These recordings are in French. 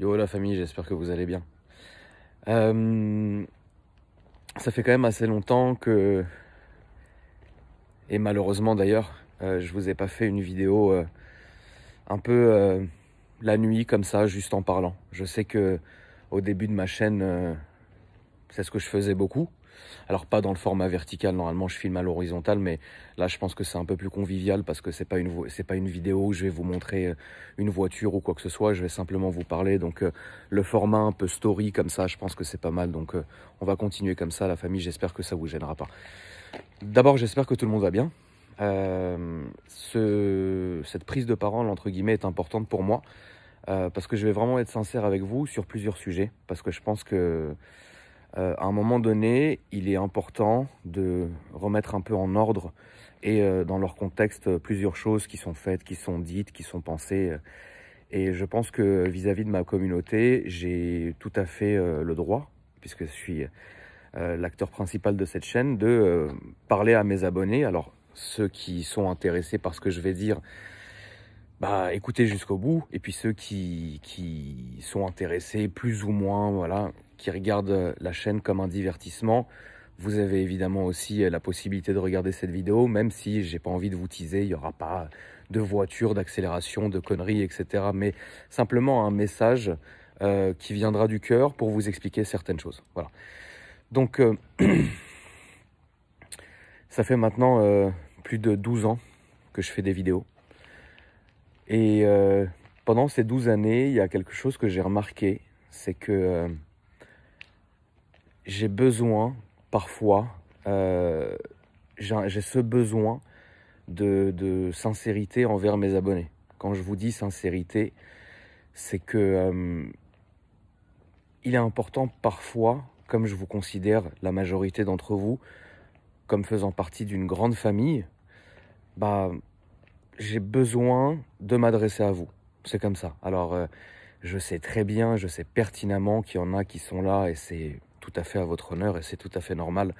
Yo la famille, j'espère que vous allez bien. Euh, ça fait quand même assez longtemps que, et malheureusement d'ailleurs, euh, je vous ai pas fait une vidéo euh, un peu la nuit comme ça, juste en parlant. Je sais que au début de ma chaîne, c'est ce que je faisais beaucoup. Alors pas dans le format vertical, normalement je filme à l'horizontale, mais là je pense que c'est un peu plus convivial parce que c'est pas une c'est pas une vidéo où je vais vous montrer euh, une voiture ou quoi que ce soit, je vais simplement vous parler. Donc euh, le format un peu story comme ça, je pense que c'est pas mal. Donc euh, on va continuer comme ça, la famille. J'espère que ça vous gênera pas. D'abord, j'espère que tout le monde va bien. cette prise de parole entre guillemets est importante pour moi. parce que je vais vraiment être sincère avec vous sur plusieurs sujets, parce que je pense que euh, à un moment donné, il est important de remettre un peu en ordre et euh, dans leur contexte euh, plusieurs choses qui sont faites, qui sont dites, qui sont pensées. Et je pense que vis-à-vis de ma communauté, j'ai tout à fait le droit, puisque je suis l'acteur principal de cette chaîne, de parler à mes abonnés. Alors, ceux qui sont intéressés par ce que je vais dire, bah, écoutez jusqu'au bout. Et puis ceux qui, qui sont intéressés plus ou moins, voilà, qui regardent euh, la chaîne comme un divertissement. Vous avez évidemment aussi euh, la possibilité de regarder cette vidéo, même si j'ai pas envie de vous teaser, il n'y aura pas de voiture, d'accélération, de conneries, etc. Mais simplement un message euh, qui viendra du cœur pour vous expliquer certaines choses. Voilà. Donc, ça fait maintenant plus de 12 ans que je fais des vidéos. Et pendant ces 12 années, il y a quelque chose que j'ai remarqué, c'est que j'ai besoin parfois, euh, j'ai ce besoin de, sincérité envers mes abonnés. Quand je vous dis sincérité, c'est que euh, il est important parfois, comme je vous considère la majorité d'entre vous, comme faisant partie d'une grande famille, bah j'ai besoin de m'adresser à vous. C'est comme ça. Alors euh, je sais très bien, je sais pertinemment qu'il y en a qui sont là et c'est tout à fait à votre honneur et c'est tout à fait normal,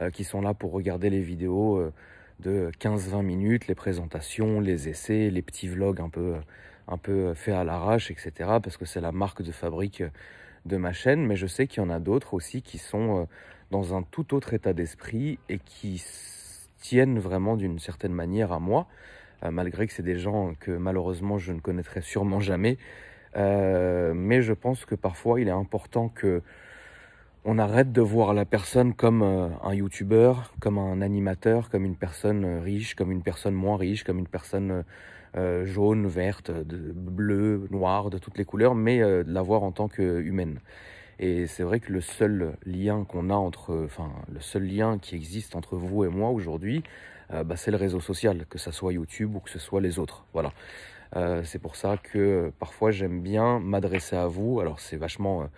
euh, qu'ils sont là pour regarder les vidéos euh, de 15-20 minutes, les présentations, les essais, les petits vlogs un peu, euh, un peu faits à l'arrache, etc. Parce que c'est la marque de fabrique de ma chaîne, mais je sais qu'il y en a d'autres aussi qui sont dans un tout autre état d'esprit et qui tiennent vraiment d'une certaine manière à moi, malgré que c'est des gens que malheureusement je ne connaîtrai sûrement jamais. mais je pense que parfois il est important que on arrête de voir la personne comme euh, un youtubeur, comme un animateur, comme une personne euh, riche, comme une personne moins riche, comme une personne euh, jaune, verte, bleue, noire, de toutes les couleurs, mais de la voir en tant qu'humaine. Et c'est vrai que le seul lien qu'on a entre, enfin, le seul lien qui existe entre vous et moi aujourd'hui, bah, c'est le réseau social, que ce soit YouTube ou que ce soit les autres. Voilà. c'est pour ça que parfois j'aime bien m'adresser à vous. Alors c'est vachement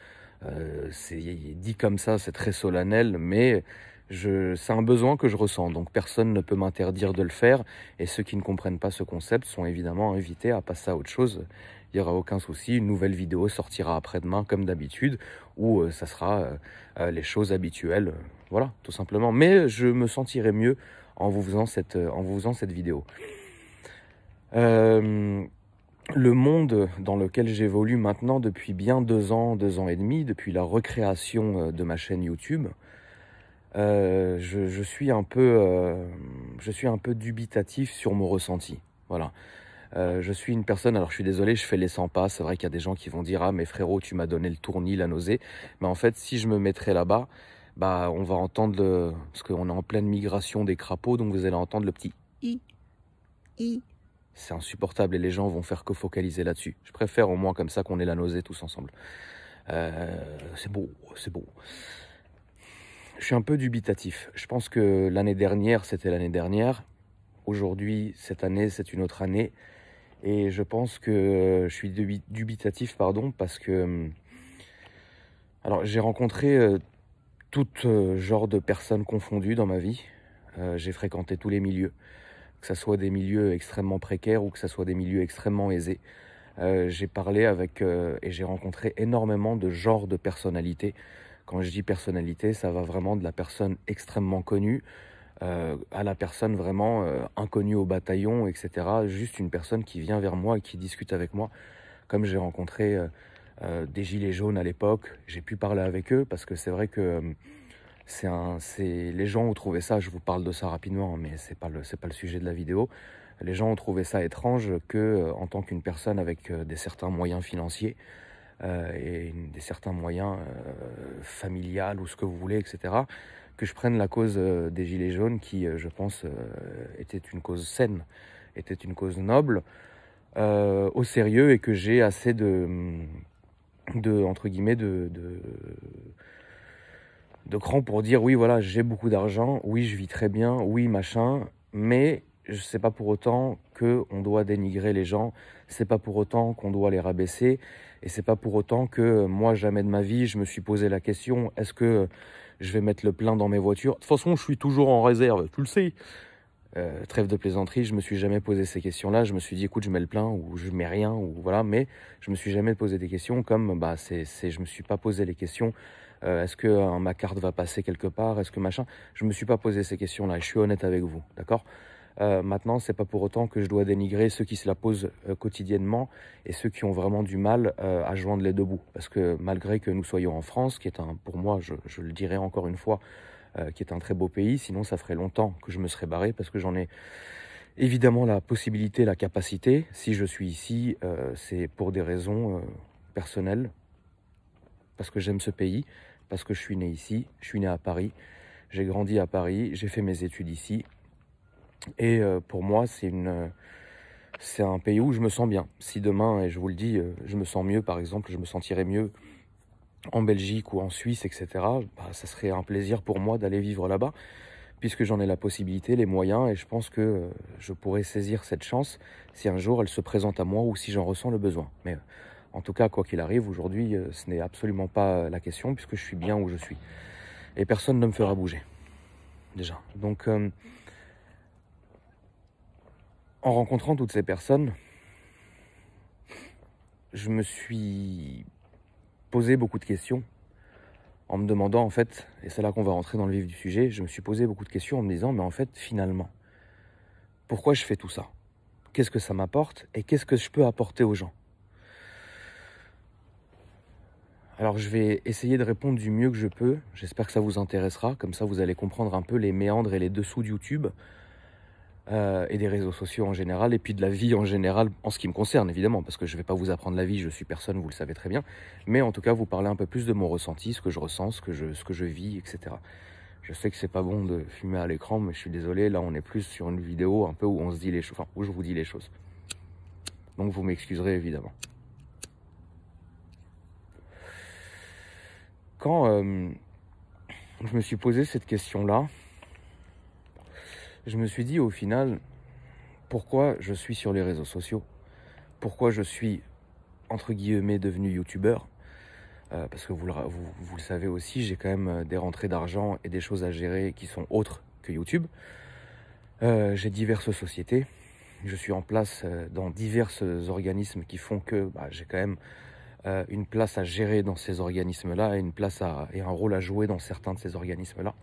euh, c'est dit comme ça, c'est très solennel, mais c'est un besoin que je ressens, donc personne ne peut m'interdire de le faire. Et ceux qui ne comprennent pas ce concept sont évidemment invités à passer à autre chose. Il n'y aura aucun souci, une nouvelle vidéo sortira après-demain comme d'habitude, ou euh, ça sera euh, les choses habituelles, voilà, tout simplement. Mais je me sentirai mieux en vous faisant cette, en vous faisant cette vidéo. Euh, le monde dans lequel j'évolue maintenant depuis bien deux ans, deux ans et demi, depuis la recréation euh, de ma chaîne YouTube, euh, je, suis un peu, euh, je suis un peu dubitatif sur mon ressenti. Voilà. je suis une personne, alors je suis désolé, je fais les 100 pas, c'est vrai qu'il y a des gens qui vont dire « Ah mais frérot, tu m'as donné le tournis, la nausée ». Mais en fait, si je me mettrais là-bas, bah on va entendre, le, parce qu'on est en pleine migration des crapauds, donc vous allez entendre le petit « i »,« i ». C'est insupportable et les gens vont faire que focaliser là-dessus. Je préfère au moins comme ça qu'on ait la nausée tous ensemble. Euh, c'est beau, c'est beau. Je suis un peu dubitatif. Je pense que l'année dernière, c'était l'année dernière. Aujourd'hui, cette année, c'est une autre année. Et je pense que euh, je suis dubitatif, pardon, parce que. Hum, alors, j'ai rencontré euh, tout genre de personnes confondues dans ma vie. j'ai fréquenté tous les milieux que ce soit des milieux extrêmement précaires ou que ce soit des milieux extrêmement aisés. Euh, j'ai parlé avec euh, et j'ai rencontré énormément de genres de personnalités. Quand je dis personnalité, ça va vraiment de la personne extrêmement connue euh, à la personne vraiment inconnue au bataillon, etc. Juste une personne qui vient vers moi et qui discute avec moi. Comme j'ai rencontré des gilets jaunes à l'époque, j'ai pu parler avec eux parce que c'est vrai que c'est un, c'est les gens ont trouvé ça. Je vous parle de ça rapidement, hein, mais c'est pas le, c'est pas le sujet de la vidéo. Les gens ont trouvé ça étrange que, euh, en tant qu'une personne avec euh, des certains moyens financiers euh, et des certains moyens familiales, ou ce que vous voulez, etc., que je prenne la cause des gilets jaunes, qui, je pense, était une cause saine, était une cause noble, au sérieux et que j'ai assez de, entre guillemets, de de cran pour dire oui, voilà, j'ai beaucoup d'argent, oui, je vis très bien, oui, machin, mais je sais pas pour autant que doit dénigrer les gens, c'est pas pour autant qu'on doit les rabaisser, et c'est pas pour autant que moi jamais de ma vie je me suis posé la question est-ce que je vais mettre le plein dans mes voitures De toute façon, je suis toujours en réserve, tu le sais. Euh, trêve de plaisanterie, je me suis jamais posé ces questions-là. Je me suis dit écoute, je mets le plein ou je mets rien ou voilà, mais je me suis jamais posé des questions comme bah c'est je me suis pas posé les questions euh, est-ce que euh, ma carte va passer quelque part, est-ce que machin. Je me suis pas posé ces questions-là. Je suis honnête avec vous, d'accord euh, maintenant, c'est pas pour autant que je dois dénigrer ceux qui se la posent euh, quotidiennement et ceux qui ont vraiment du mal à joindre les deux bouts. Parce que malgré que nous soyons en France, qui est un, pour moi, je, je le dirai encore une fois, qui est un très beau pays, sinon ça ferait longtemps que je me serais barré parce que j'en ai évidemment la possibilité, la capacité. Si je suis ici, c'est pour des raisons personnelles, parce que j'aime ce pays, parce que je suis né ici, je suis né à Paris, j'ai grandi à Paris, j'ai fait mes études ici. Et euh, pour moi, c'est une c'est un pays où je me sens bien. Si demain, et je vous le dis, euh, je me sens mieux, par exemple, je me sentirais mieux en Belgique ou en Suisse, etc., bah, ça serait un plaisir pour moi d'aller vivre là-bas, puisque j'en ai la possibilité, les moyens, et je pense que euh, je pourrais saisir cette chance si un jour elle se présente à moi ou si j'en ressens le besoin. Mais en tout cas, quoi qu'il arrive, aujourd'hui, euh, ce n'est absolument pas euh, la question puisque je suis bien où je suis. Et personne ne me fera bouger. Déjà. Donc, euh, en rencontrant toutes ces personnes, je me suis posé beaucoup de questions en me demandant en fait, et c'est là qu'on va rentrer dans le vif du sujet, je me suis posé beaucoup de questions en me disant, mais en fait, finalement, pourquoi je fais tout ça Qu'est-ce que ça m'apporte et qu'est-ce que je peux apporter aux gens Alors je vais essayer de répondre du mieux que je peux, j'espère que ça vous intéressera, comme ça vous allez comprendre un peu les méandres et les dessous de YouTube, euh, et des réseaux sociaux en général, et puis de la vie en général, en ce qui me concerne évidemment, parce que je ne vais pas vous apprendre la vie, je suis personne, vous le savez très bien, mais en tout cas vous parler un peu plus de mon ressenti, ce que je ressens, ce que je, ce que je vis, etc. Je sais que c'est pas bon de fumer à l'écran, mais je suis désolé, là on est plus sur une vidéo un peu où on se dit les choses, où je vous dis les choses. Donc vous m'excuserez évidemment. quand euh, je me suis posé cette question-là, je me suis dit au final, pourquoi je suis sur les réseaux sociaux Pourquoi je suis, entre guillemets, devenu youtubeur euh, Parce que vous le, savez aussi, j'ai quand même euh, des rentrées d'argent et des choses à gérer qui sont autres que YouTube. j'ai diverses sociétés. Je suis en place dans divers organismes qui font que bah, j'ai quand même euh, une place à gérer dans ces organismes-là et une place à, et un rôle à jouer dans certains de ces organismes-là.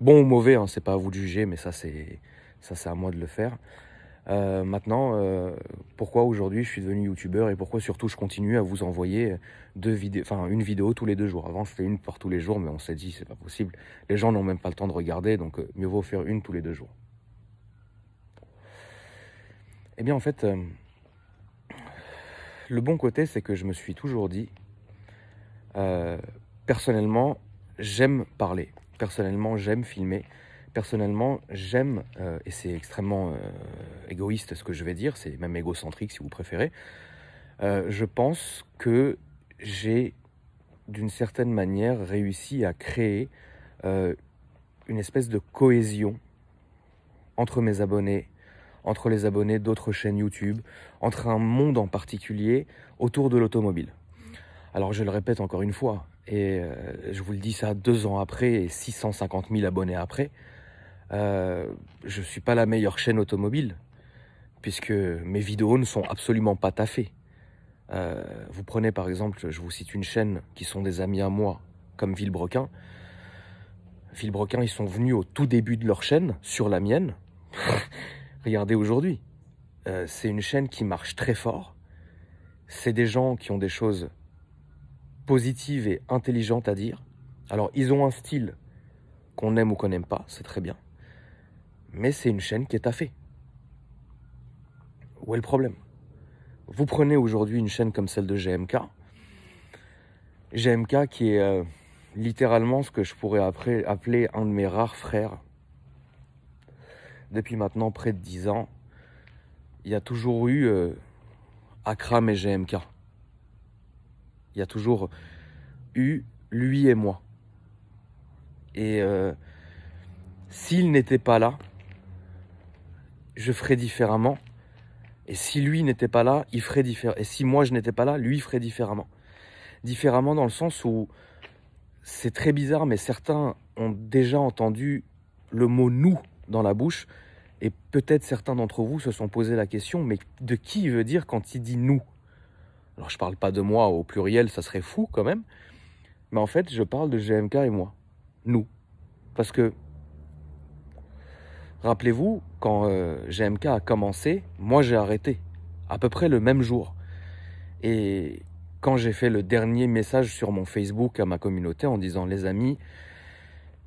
Bon ou mauvais, hein, c'est pas à vous de juger, mais ça c'est ça c'est à moi de le faire. Euh, maintenant, euh, pourquoi aujourd'hui je suis devenu youtubeur et pourquoi surtout je continue à vous envoyer deux vidéos, enfin une vidéo tous les deux jours. Avant, je faisais une par tous les jours, mais on s'est dit c'est pas possible. Les gens n'ont même pas le temps de regarder, donc mieux vaut faire une tous les deux jours. Eh bien, en fait le bon côté, c'est que je me suis toujours dit, euh, personnellement, j'aime parler. Personnellement, j'aime filmer. Personnellement, j'aime, euh, et c'est extrêmement euh, égoïste ce que je vais dire, c'est même égocentrique si vous préférez, je pense que j'ai d'une certaine manière réussi à créer une espèce de cohésion entre mes abonnés entre les abonnés d'autres chaînes YouTube, entre un monde en particulier autour de l'automobile. Alors je le répète encore une fois, et euh, je vous le dis ça deux ans après et 650 000 abonnés après, euh, je ne suis pas la meilleure chaîne automobile, puisque mes vidéos ne sont absolument pas taffées. Euh, vous prenez par exemple, je vous cite une chaîne qui sont des amis à moi, comme Villebrequin. Villebrequin, ils sont venus au tout début de leur chaîne, sur la mienne. Regardez aujourd'hui, euh, c'est une chaîne qui marche très fort. C'est des gens qui ont des choses positives et intelligentes à dire. Alors, ils ont un style qu'on aime ou qu'on n'aime pas, c'est très bien. Mais c'est une chaîne qui est à fait. Où est le problème Vous prenez aujourd'hui une chaîne comme celle de GMK. GMK qui est euh, littéralement ce que je pourrais après appeler un de mes rares frères depuis maintenant près de 10 ans, il y a toujours eu euh, Akram et GMK. Il y a toujours eu lui et moi. Et euh, s'il n'était pas là, je ferais différemment. Et si lui n'était pas là, il ferait différemment. Et si moi je n'étais pas là, lui ferait différemment. Différemment dans le sens où c'est très bizarre, mais certains ont déjà entendu le mot nous dans la bouche et peut-être certains d'entre vous se sont posé la question, mais de qui veut dire quand il dit nous Alors je ne parle pas de moi au pluriel, ça serait fou quand même. Mais en fait, je parle de GMK et moi. Nous. Parce que, rappelez-vous, quand euh, GMK a commencé, moi j'ai arrêté. À peu près le même jour. Et quand j'ai fait le dernier message sur mon Facebook à ma communauté en disant les amis,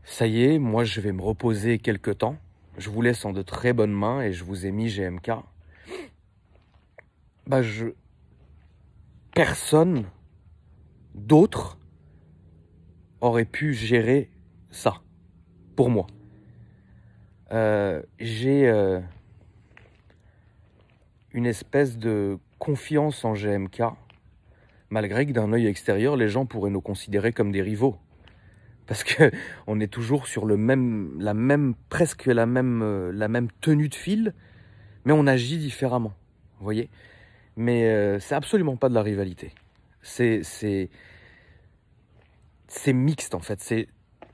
ça y est, moi je vais me reposer quelques temps je vous laisse en de très bonnes mains et je vous ai mis GMK. Bah je... Personne d'autre aurait pu gérer ça pour moi. Euh, j'ai euh, une espèce de confiance en GMK, malgré que d'un œil extérieur, les gens pourraient nous considérer comme des rivaux parce que on est toujours sur le même, la même, presque la même, euh, la même tenue de fil, mais on agit différemment, vous voyez. Mais euh, c'est absolument pas de la rivalité. C'est, c'est, mixte en fait. C'est,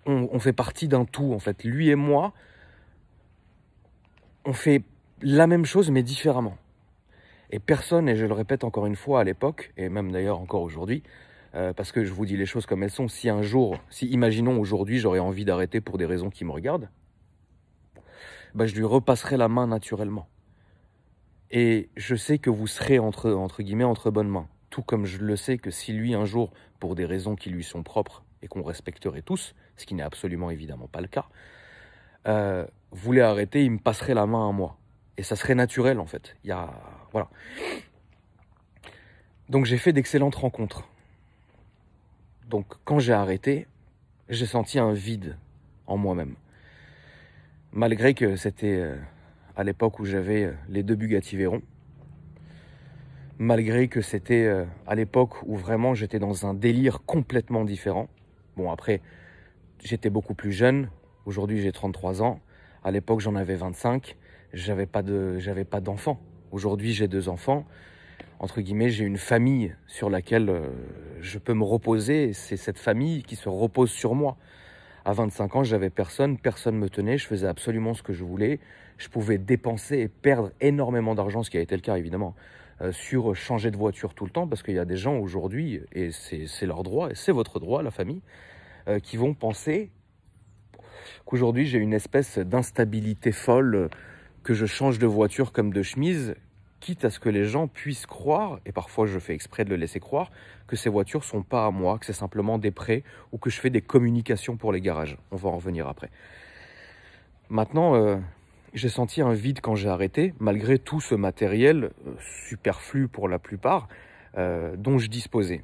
on fait partie d'un tout en fait. Lui et moi, on fait la même chose mais différemment. Et personne, et je le répète encore une fois à l'époque, et même d'ailleurs encore aujourd'hui, euh, parce que je vous dis les choses comme elles sont. Si un jour, si imaginons aujourd'hui j'aurais envie d'arrêter pour des raisons qui me regardent, bah, je lui repasserai la main naturellement. Et je sais que vous serez entre, entre guillemets entre bonnes mains. Tout comme je le sais que si lui un jour, pour des raisons qui lui sont propres et qu'on respecterait tous, ce qui n'est absolument évidemment pas le cas, euh, voulait arrêter, il me passerait la main à moi. Et ça serait naturel en fait. Il y a... Voilà. Donc j'ai fait d'excellentes rencontres. Donc quand j'ai arrêté, j'ai senti un vide en moi-même. Malgré que c'était euh, à l'époque où j'avais euh, les deux Bugatti Veyron, malgré que c'était euh, à l'époque où vraiment j'étais dans un délire complètement différent. Bon après, j'étais beaucoup plus jeune, aujourd'hui j'ai 33 ans, à l'époque j'en avais 25, j'avais pas de j'avais pas d'enfants. Aujourd'hui j'ai deux enfants, entre guillemets, j'ai une famille sur laquelle euh, je peux me reposer. C'est cette famille qui se repose sur moi. À 25 ans, j'avais personne, personne ne me tenait, je faisais absolument ce que je voulais. Je pouvais dépenser et perdre énormément d'argent, ce qui a été le cas évidemment, euh, sur changer de voiture tout le temps, parce qu'il y a des gens aujourd'hui, et c'est leur droit, et c'est votre droit, la famille, euh, qui vont penser qu'aujourd'hui j'ai une espèce d'instabilité folle, que je change de voiture comme de chemise, quitte à ce que les gens puissent croire, et parfois je fais exprès de le laisser croire, que ces voitures sont pas à moi, que c'est simplement des prêts ou que je fais des communications pour les garages. On va en revenir après. Maintenant, euh, j'ai senti un vide quand j'ai arrêté, malgré tout ce matériel euh, superflu pour la plupart euh, dont je disposais.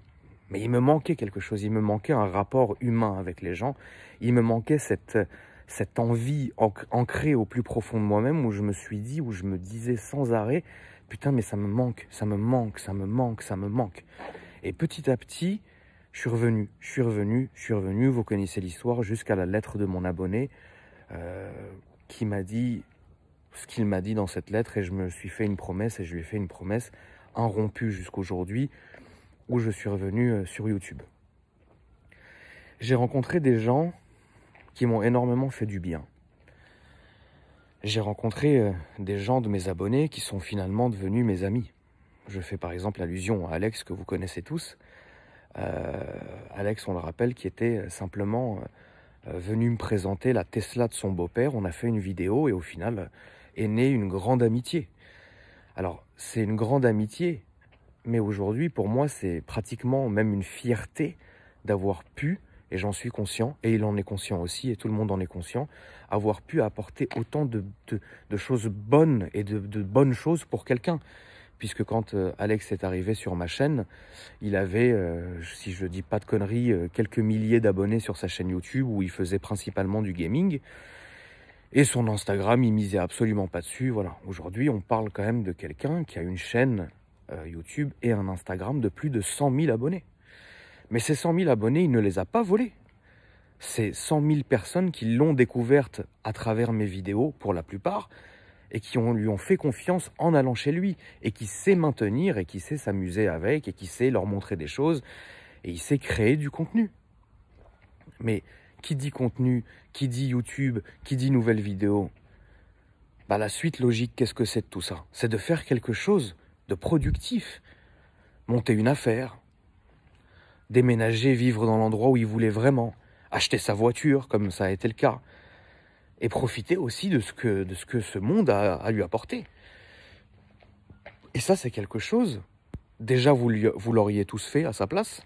Mais il me manquait quelque chose, il me manquait un rapport humain avec les gens, il me manquait cette, cette envie ancrée au plus profond de moi-même où je me suis dit, où je me disais sans arrêt, putain, mais ça me manque, ça me manque, ça me manque, ça me manque. Et petit à petit, je suis revenu, je suis revenu, je suis revenu. Vous connaissez l'histoire jusqu'à la lettre de mon abonné euh, qui m'a dit ce qu'il m'a dit dans cette lettre et je me suis fait une promesse et je lui ai fait une promesse rompu jusqu'aujourd'hui où je suis revenu euh, sur YouTube. J'ai rencontré des gens qui m'ont énormément fait du bien j'ai rencontré euh, des gens de mes abonnés qui sont finalement devenus mes amis. Je fais par exemple allusion à Alex que vous connaissez tous. Euh, Alex, on le rappelle, qui était euh, simplement venu me présenter la Tesla de son beau-père. On a fait une vidéo et au final est née une grande amitié. Alors, c'est une grande amitié, mais aujourd'hui, pour moi, c'est pratiquement même une fierté d'avoir pu et j'en suis conscient, et il en est conscient aussi, et tout le monde en est conscient, avoir pu apporter autant de, choses bonnes et de, bonnes choses pour quelqu'un. Puisque quand euh, Alex est arrivé sur ma chaîne, il avait, euh, si je ne dis pas de conneries, euh, quelques milliers d'abonnés sur sa chaîne YouTube où il faisait principalement du gaming. Et son Instagram, il misait absolument pas dessus. Voilà. Aujourd'hui, on parle quand même de quelqu'un qui a une chaîne YouTube et un Instagram de plus de 100 000 abonnés. Mais ces 100 000 abonnés, il ne les a pas volés. C'est 100 000 personnes qui l'ont découverte à travers mes vidéos, pour la plupart, et qui lui ont fait confiance en allant chez lui, et qui sait maintenir, et qui sait s'amuser avec, et qui sait leur montrer des choses, et il sait créer du contenu. Mais qui dit contenu, qui dit YouTube, qui dit nouvelles vidéos bah, La suite logique, qu'est-ce que c'est de tout ça C'est de faire quelque chose de productif. Monter une affaire, déménager, vivre dans l'endroit où il voulait vraiment, acheter sa voiture, comme ça a été le cas, et profiter aussi de ce que, de ce, que ce monde a, à lui apporter Et ça, c'est quelque chose. Déjà, vous, vous l'auriez tous fait à sa place,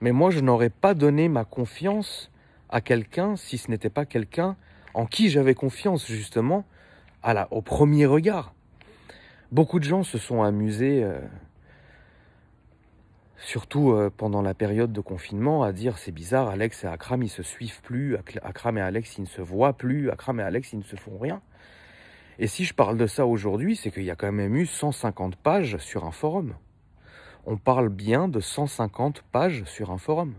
mais moi, je n'aurais pas donné ma confiance à quelqu'un si ce n'était pas quelqu'un en qui j'avais confiance, justement, à la, au premier regard. Beaucoup de gens se sont amusés. Euh, surtout euh, pendant la période de confinement, à dire c'est bizarre, Alex et Akram, ils se suivent plus, Akram et Alex, ils ne se voient plus, Akram et Alex, ils ne se font rien. Et si je parle de ça aujourd'hui, c'est qu'il y a quand même eu 150 pages sur un forum. On parle bien de 150 pages sur un forum.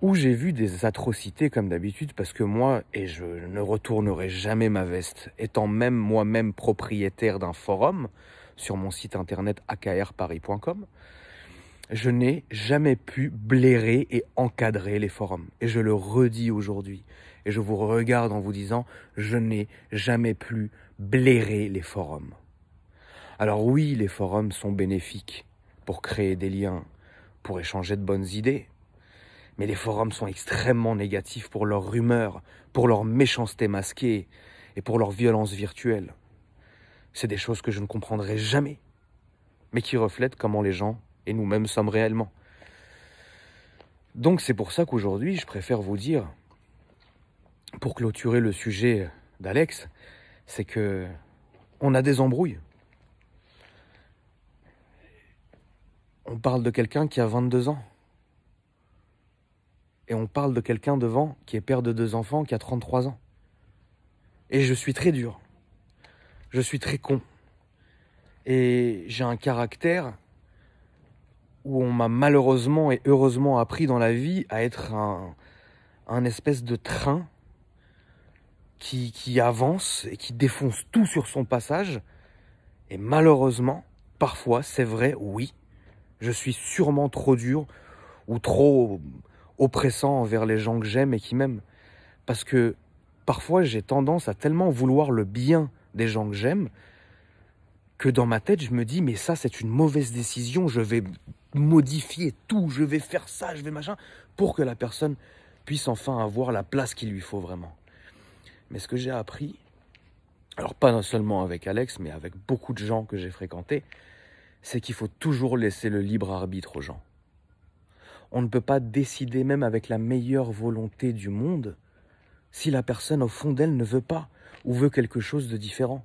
Où j'ai vu des atrocités comme d'habitude, parce que moi, et je ne retournerai jamais ma veste, étant même moi-même propriétaire d'un forum sur mon site internet akrparis.com, je n'ai jamais pu blairer et encadrer les forums. Et je le redis aujourd'hui. Et je vous regarde en vous disant, je n'ai jamais pu blairer les forums. Alors oui, les forums sont bénéfiques pour créer des liens, pour échanger de bonnes idées. Mais les forums sont extrêmement négatifs pour leurs rumeurs, pour leur méchanceté masquée et pour leur violence virtuelle. C'est des choses que je ne comprendrai jamais, mais qui reflètent comment les gens nous-mêmes sommes réellement. Donc c'est pour ça qu'aujourd'hui, je préfère vous dire, pour clôturer le sujet d'Alex, c'est que on a des embrouilles. On parle de quelqu'un qui a 22 ans. Et on parle de quelqu'un devant qui est père de deux enfants, qui a 33 ans. Et je suis très dur. Je suis très con. Et j'ai un caractère où on m'a malheureusement et heureusement appris dans la vie à être un, espèce de train qui, qui avance et qui défonce tout sur son passage. Et malheureusement, parfois, c'est vrai, oui, je suis sûrement trop dur ou trop oppressant envers les gens que j'aime et qui m'aiment. Parce que parfois j'ai tendance à tellement vouloir le bien des gens que j'aime que dans ma tête je me dis mais ça c'est une mauvaise décision, je vais modifier tout, je vais faire ça, je vais machin, pour que la personne puisse enfin avoir la place qu'il lui faut vraiment. Mais ce que j'ai appris, alors pas seulement avec Alex, mais avec beaucoup de gens que j'ai fréquentés, c'est qu'il faut toujours laisser le libre arbitre aux gens. On ne peut pas décider même avec la meilleure volonté du monde si la personne au fond d'elle ne veut pas ou veut quelque chose de différent.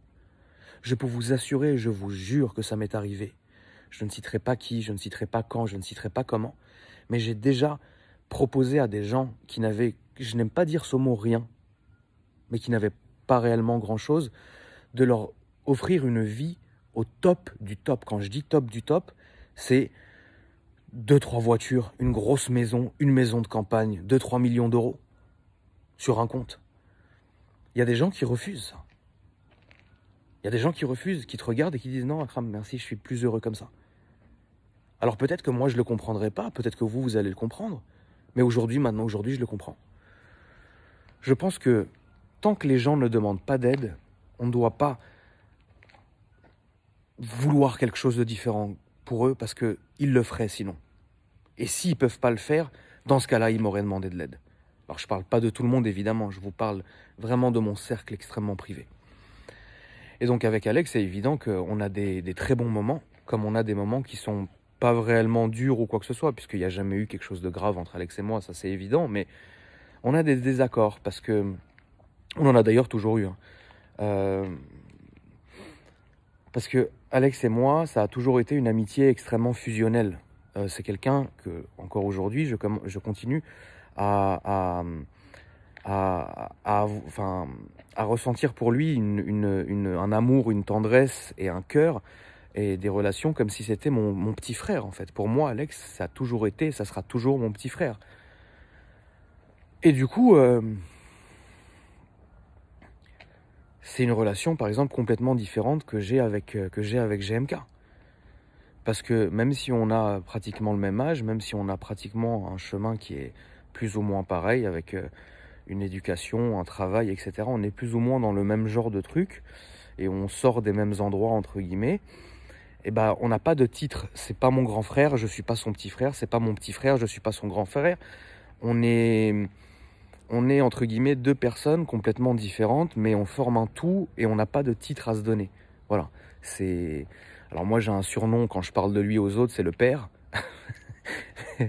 Je peux vous assurer, je vous jure que ça m'est arrivé je ne citerai pas qui, je ne citerai pas quand, je ne citerai pas comment, mais j'ai déjà proposé à des gens qui n'avaient, je n'aime pas dire ce mot rien, mais qui n'avaient pas réellement grand-chose, de leur offrir une vie au top du top. Quand je dis top du top, c'est deux, trois voitures, une grosse maison, une maison de campagne, 2-3 millions d'euros sur un compte. Il y a des gens qui refusent Il y a des gens qui refusent, qui te regardent et qui disent non, Akram, merci, je suis plus heureux comme ça. Alors peut-être que moi je ne le comprendrai pas, peut-être que vous, vous allez le comprendre, mais aujourd'hui, maintenant, aujourd'hui, je le comprends. Je pense que tant que les gens ne demandent pas d'aide, on ne doit pas vouloir quelque chose de différent pour eux parce qu'ils le feraient sinon. Et s'ils ne peuvent pas le faire, dans ce cas-là, ils m'auraient demandé de l'aide. Alors je ne parle pas de tout le monde, évidemment, je vous parle vraiment de mon cercle extrêmement privé. Et donc avec Alex, c'est évident qu'on a des, des très bons moments, comme on a des moments qui sont pas réellement dur ou quoi que ce soit, puisqu'il n'y a jamais eu quelque chose de grave entre Alex et moi, ça c'est évident, mais on a des désaccords, parce que on en a d'ailleurs toujours eu. Hein. Euh, parce que Alex et moi, ça a toujours été une amitié extrêmement fusionnelle. Euh, c'est quelqu'un que, encore aujourd'hui, je, je, continue à, à, à, enfin, à ressentir pour lui une, une, un amour, une tendresse et un cœur et des relations comme si c'était mon, mon, petit frère en fait. Pour moi, Alex, ça a toujours été, ça sera toujours mon petit frère. Et du coup, euh, c'est une relation par exemple complètement différente que j'ai avec, euh, que j'ai avec GMK. Parce que même si on a pratiquement le même âge, même si on a pratiquement un chemin qui est plus ou moins pareil, avec euh, une éducation, un travail, etc., on est plus ou moins dans le même genre de truc, et on sort des mêmes endroits, entre guillemets, eh ben, on n'a pas de titre. C'est pas mon grand frère, je suis pas son petit frère. C'est pas mon petit frère, je suis pas son grand frère. On est, on est entre guillemets deux personnes complètement différentes, mais on forme un tout et on n'a pas de titre à se donner. Voilà. C'est. Alors moi j'ai un surnom quand je parle de lui aux autres, c'est le père.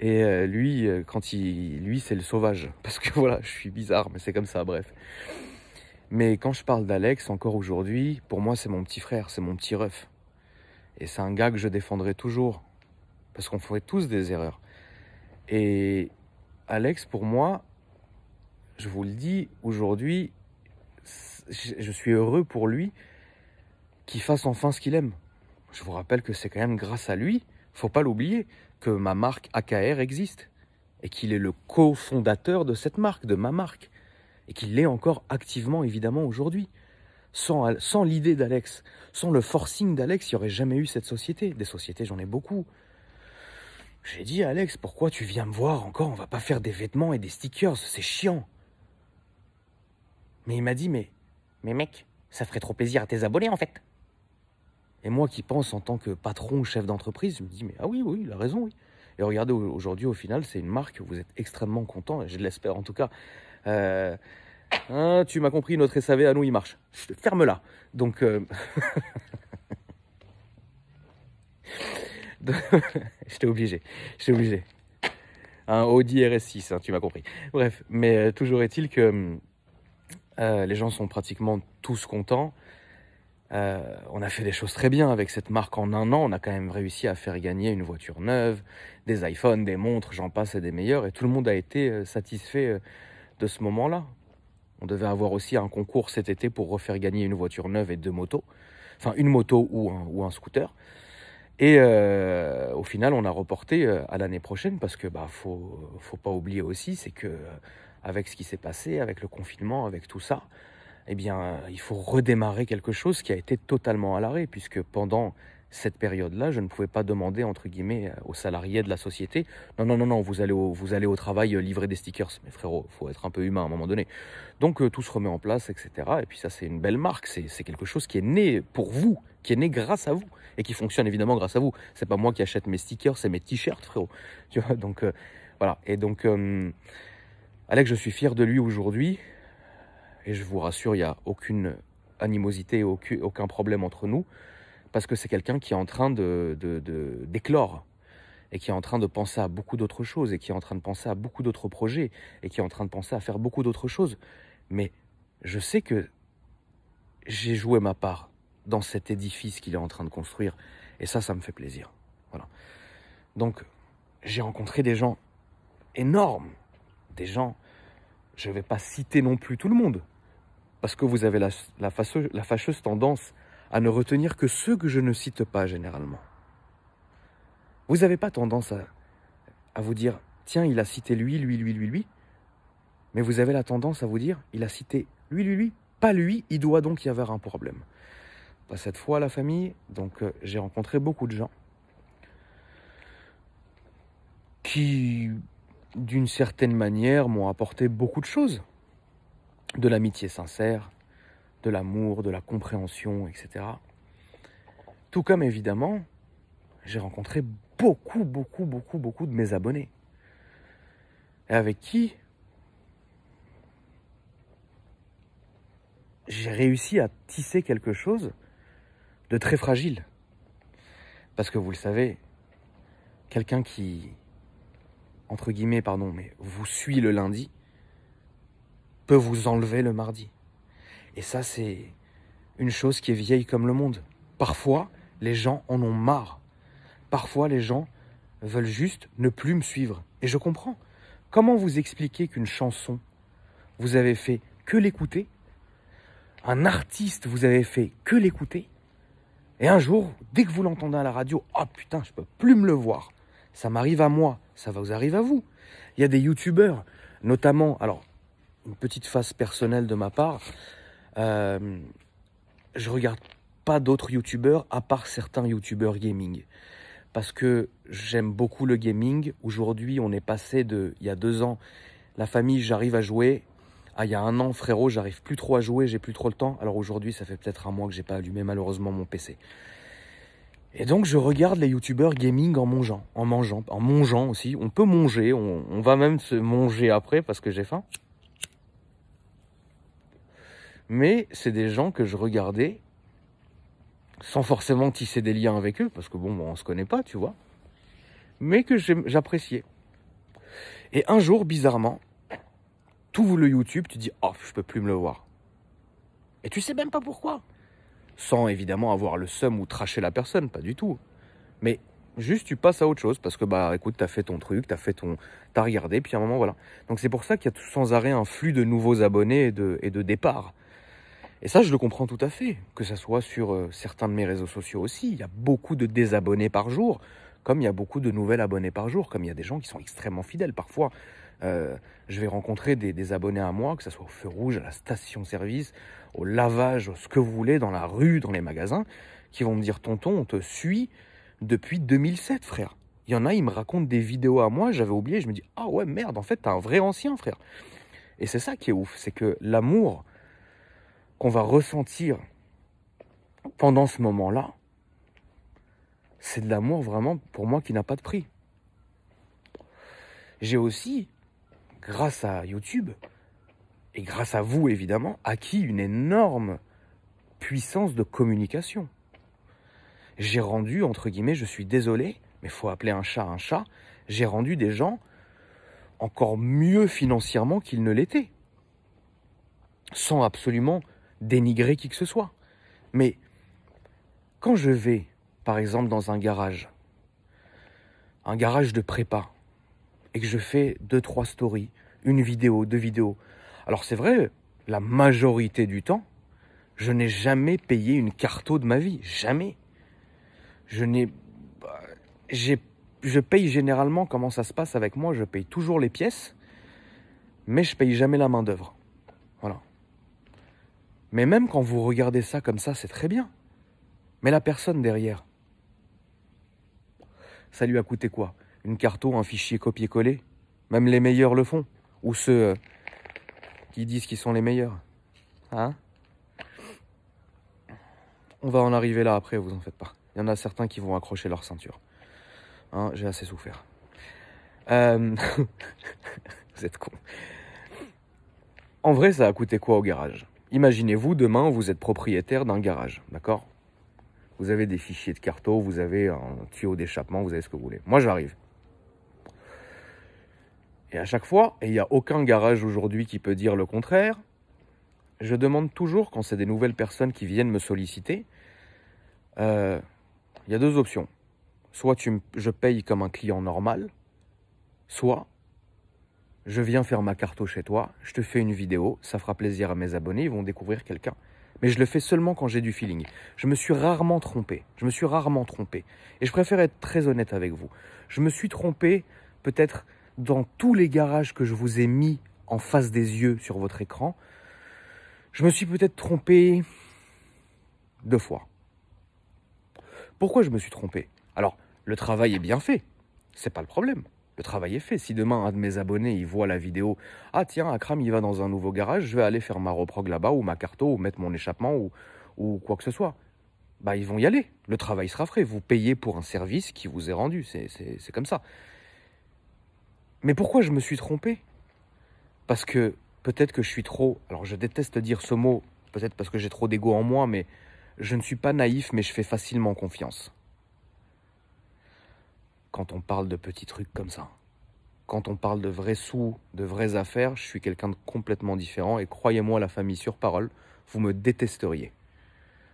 et euh, lui, euh, quand il, lui c'est le sauvage, parce que voilà, je suis bizarre, mais c'est comme ça. Bref. Mais quand je parle d'Alex, encore aujourd'hui, pour moi, c'est mon petit frère, c'est mon petit ref. Et c'est un gars que je défendrai toujours. Parce qu'on ferait tous des erreurs. Et Alex, pour moi, je vous le dis, aujourd'hui, je suis heureux pour lui qu'il fasse enfin ce qu'il aime. Je vous rappelle que c'est quand même grâce à lui, faut pas l'oublier, que ma marque AKR existe. Et qu'il est le cofondateur de cette marque, de ma marque et qu'il l'est encore activement évidemment aujourd'hui. Sans, sans l'idée d'Alex, sans le forcing d'Alex, il n'y aurait jamais eu cette société. Des sociétés, j'en ai beaucoup. J'ai dit Alex, pourquoi tu viens me voir encore On va pas faire des vêtements et des stickers, c'est chiant. Mais il m'a dit, mais, mais mec, ça ferait trop plaisir à tes abonnés en fait. Et moi qui pense en tant que patron, ou chef d'entreprise, je me dis, mais ah oui, oui, il a raison, oui. Et regardez, aujourd'hui, au final, c'est une marque, vous êtes extrêmement content, et je l'espère en tout cas, euh, hein, tu m'as compris, notre SAV à nous, il marche. Ferme-la. Donc, euh... j'étais obligé, j'étais obligé. Un Audi RS6, hein, tu m'as compris. Bref, mais euh, toujours est-il que euh, les gens sont pratiquement tous contents. on a fait des choses très bien avec cette marque en un an. On a quand même réussi à faire gagner une voiture neuve, des iPhones, des montres, j'en passe et des meilleurs. Et tout le monde a été satisfait ce moment-là. On devait avoir aussi un concours cet été pour refaire gagner une voiture neuve et deux motos. Enfin, une moto ou un, scooter. Et euh, au final, on a reporté euh, à l'année prochaine parce que bah faut faut pas oublier aussi, c'est que euh, avec ce qui s'est passé, avec le confinement, avec tout ça, eh bien, il faut redémarrer quelque chose qui a été totalement à l'arrêt puisque pendant cette période-là, je ne pouvais pas demander, entre guillemets, euh, aux salariés de la société, non, non, non, non, vous allez au, travail euh, livrer des stickers. Mais frérot, faut être un peu humain à un moment donné. Donc euh, tout se remet en place, etc. Et puis ça, c'est une belle marque, c'est quelque chose qui est né pour vous, qui est né grâce à vous et qui fonctionne évidemment grâce à vous. C'est pas moi qui achète mes stickers, c'est mes t-shirts, frérot. Tu vois, donc voilà. Et donc, Alec, je suis fier de lui aujourd'hui. Et je vous rassure, il n'y a aucune animosité, aucun problème entre nous parce que c'est quelqu'un qui est en train de, d'éclore et qui est en train de penser à beaucoup d'autres choses et qui est en train de penser à beaucoup d'autres projets et qui est en train de penser à faire beaucoup d'autres choses. Mais je sais que j'ai joué ma part dans cet édifice qu'il est en train de construire et ça, ça me fait plaisir. Voilà. Donc, j'ai rencontré des gens énormes, des gens, je ne vais pas citer non plus tout le monde, parce que vous avez la fâcheuse tendance à ne retenir que ceux que je ne cite pas généralement. Vous n'avez pas tendance à, à vous dire, tiens, il a cité lui, lui, lui, lui, lui, mais vous avez la tendance à vous dire, il a cité lui, lui, lui, pas lui, il doit donc y avoir un problème. Pas cette fois la famille, donc euh, j'ai rencontré beaucoup de gens qui, d'une certaine manière, m'ont apporté beaucoup de choses. De l'amitié sincère, de l'amour, de la compréhension, etc. Tout comme évidemment, j'ai rencontré beaucoup, beaucoup, beaucoup, beaucoup de mes abonnés. Et avec qui j'ai réussi à tisser quelque chose de très fragile. Parce que vous le savez, quelqu'un qui, entre guillemets, pardon, mais vous suit le lundi, peut vous enlever le mardi. Et ça, c'est une chose qui est vieille comme le monde. Parfois, les gens en ont marre. Parfois, les gens veulent juste ne plus me suivre. Et je comprends. Comment vous expliquer qu'une chanson, vous avez fait que l'écouter Un artiste, vous avez fait que l'écouter Et un jour, dès que vous l'entendez à la radio, oh putain, je peux plus me le voir. Ça m'arrive à moi, ça va vous arrive à vous. Il y a des youtubeurs, notamment, alors, une petite face personnelle de ma part, euh, je regarde pas d'autres youtubeurs à part certains youtubeurs gaming. Parce que j'aime beaucoup le gaming. Aujourd'hui, on est passé de, il y a deux ans, la famille, j'arrive à jouer. à ah, il y a un an, frérot, j'arrive plus trop à jouer, j'ai plus trop le temps. Alors aujourd'hui, ça fait peut-être un mois que j'ai pas allumé malheureusement mon PC. Et donc, je regarde les youtubeurs gaming en mangeant, en mangeant, en mangeant aussi. On peut manger, on va même se manger après parce que j'ai faim mais c'est des gens que je regardais sans forcément tisser des liens avec eux, parce que bon, on se connaît pas, tu vois, mais que j'appréciais. Et un jour, bizarrement, tout le YouTube, tu dis Oh, je peux plus me le voir. Et tu sais même pas pourquoi. Sans évidemment avoir le seum ou tracher la personne, pas du tout. Mais juste tu passes à autre chose parce que bah écoute, t'as fait ton truc, t'as fait ton. t'as regardé, puis à un moment voilà. Donc c'est pour ça qu'il y a tout sans arrêt un flux de nouveaux abonnés et de, et de départs. Et ça, je le comprends tout à fait, que ce soit sur euh, certains de mes réseaux sociaux aussi. Il y a beaucoup de désabonnés par jour, comme il y a beaucoup de nouvelles abonnés par jour, comme il y a des gens qui sont extrêmement fidèles. Parfois, euh, je vais rencontrer des, désabonnés abonnés à moi, que ce soit au feu rouge, à la station-service, au lavage, ce que vous voulez, dans la rue, dans les magasins, qui vont me dire Tonton, on te suit depuis 2007, frère. Il y en a, ils me racontent des vidéos à moi, j'avais oublié, je me dis Ah ouais, merde, en fait, t'es un vrai ancien, frère. Et c'est ça qui est ouf, c'est que l'amour va ressentir pendant ce moment-là, c'est de l'amour vraiment pour moi qui n'a pas de prix. J'ai aussi, grâce à YouTube, et grâce à vous évidemment, acquis une énorme puissance de communication. J'ai rendu, entre guillemets, je suis désolé, mais faut appeler un chat un chat, j'ai rendu des gens encore mieux financièrement qu'ils ne l'étaient. Sans absolument dénigrer qui que ce soit. Mais quand je vais, par exemple, dans un garage, un garage de prépa, et que je fais deux, trois stories, une vidéo, deux vidéos, alors c'est vrai, la majorité du temps, je n'ai jamais payé une carte de ma vie, jamais. Je n'ai, je paye généralement comment ça se passe avec moi, je paye toujours les pièces, mais je paye jamais la main d'œuvre. Voilà. Mais même quand vous regardez ça comme ça, c'est très bien. Mais la personne derrière, ça lui a coûté quoi Une carte, un fichier copier-coller Même les meilleurs le font. Ou ceux euh, qui disent qu'ils sont les meilleurs. Hein On va en arriver là après, vous en faites pas. Il y en a certains qui vont accrocher leur ceinture. Hein, J'ai assez souffert. Euh, vous êtes con. En vrai, ça a coûté quoi au garage Imaginez-vous, demain, vous êtes propriétaire d'un garage, d'accord Vous avez des fichiers de carto, vous avez un tuyau d'échappement, vous avez ce que vous voulez. Moi, j'arrive. Et à chaque fois, et il n'y a aucun garage aujourd'hui qui peut dire le contraire, je demande toujours, quand c'est des nouvelles personnes qui viennent me solliciter, euh, il y a deux options. Soit tu je paye comme un client normal, soit je viens faire ma carto chez toi, je te fais une vidéo, ça fera plaisir à mes abonnés, ils vont découvrir quelqu'un. Mais je le fais seulement quand j'ai du feeling. Je me suis rarement trompé. Je me suis rarement trompé. Et je préfère être très honnête avec vous. Je me suis trompé peut-être dans tous les garages que je vous ai mis en face des yeux sur votre écran. Je me suis peut-être trompé deux fois. Pourquoi je me suis trompé Alors, le travail est bien fait. C'est pas le problème le travail est fait. Si demain, un de mes abonnés, il voit la vidéo, ah tiens, Akram, il va dans un nouveau garage, je vais aller faire ma reprog là-bas, ou ma carto, ou mettre mon échappement, ou, ou quoi que ce soit. Bah, ils vont y aller. Le travail sera fait. Vous payez pour un service qui vous est rendu. C'est comme ça. Mais pourquoi je me suis trompé Parce que peut-être que je suis trop. Alors, je déteste dire ce mot, peut-être parce que j'ai trop d'ego en moi, mais je ne suis pas naïf, mais je fais facilement confiance quand on parle de petits trucs comme ça. Quand on parle de vrais sous, de vraies affaires, je suis quelqu'un de complètement différent et croyez-moi la famille sur parole, vous me détesteriez.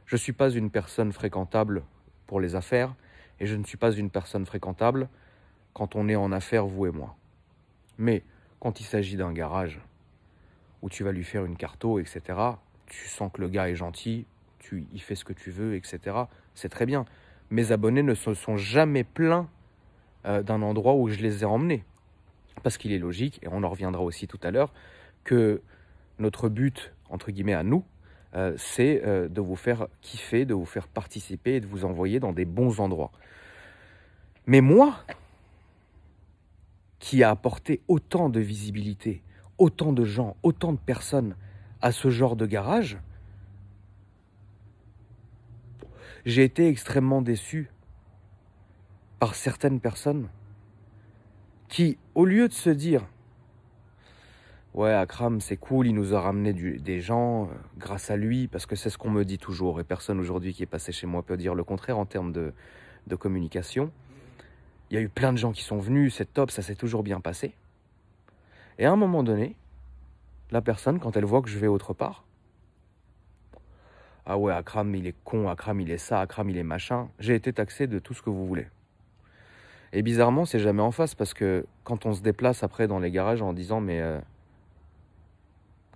Je ne suis pas une personne fréquentable pour les affaires et je ne suis pas une personne fréquentable quand on est en affaires, vous et moi. Mais quand il s'agit d'un garage où tu vas lui faire une carto, etc., tu sens que le gars est gentil, tu y fais ce que tu veux, etc., c'est très bien. Mes abonnés ne se sont jamais plaints euh, d'un endroit où je les ai emmenés. Parce qu'il est logique, et on en reviendra aussi tout à l'heure, que notre but, entre guillemets, à nous, euh, c'est euh, de vous faire kiffer, de vous faire participer et de vous envoyer dans des bons endroits. Mais moi, qui a apporté autant de visibilité, autant de gens, autant de personnes à ce genre de garage, j'ai été extrêmement déçu par certaines personnes qui, au lieu de se dire Ouais, Akram, c'est cool, il nous a ramené des gens euh, grâce à lui, parce que c'est ce qu'on me dit toujours, et personne aujourd'hui qui est passé chez moi peut dire le contraire en termes de, de communication. Il y a eu plein de gens qui sont venus, c'est top, ça s'est toujours bien passé. Et à un moment donné, la personne, quand elle voit que je vais autre part, ah ouais, Akram, il est con, Akram, il est ça, Akram, il est machin, j'ai été taxé de tout ce que vous voulez. Et bizarrement, c'est jamais en face parce que quand on se déplace après dans les garages en disant mais euh,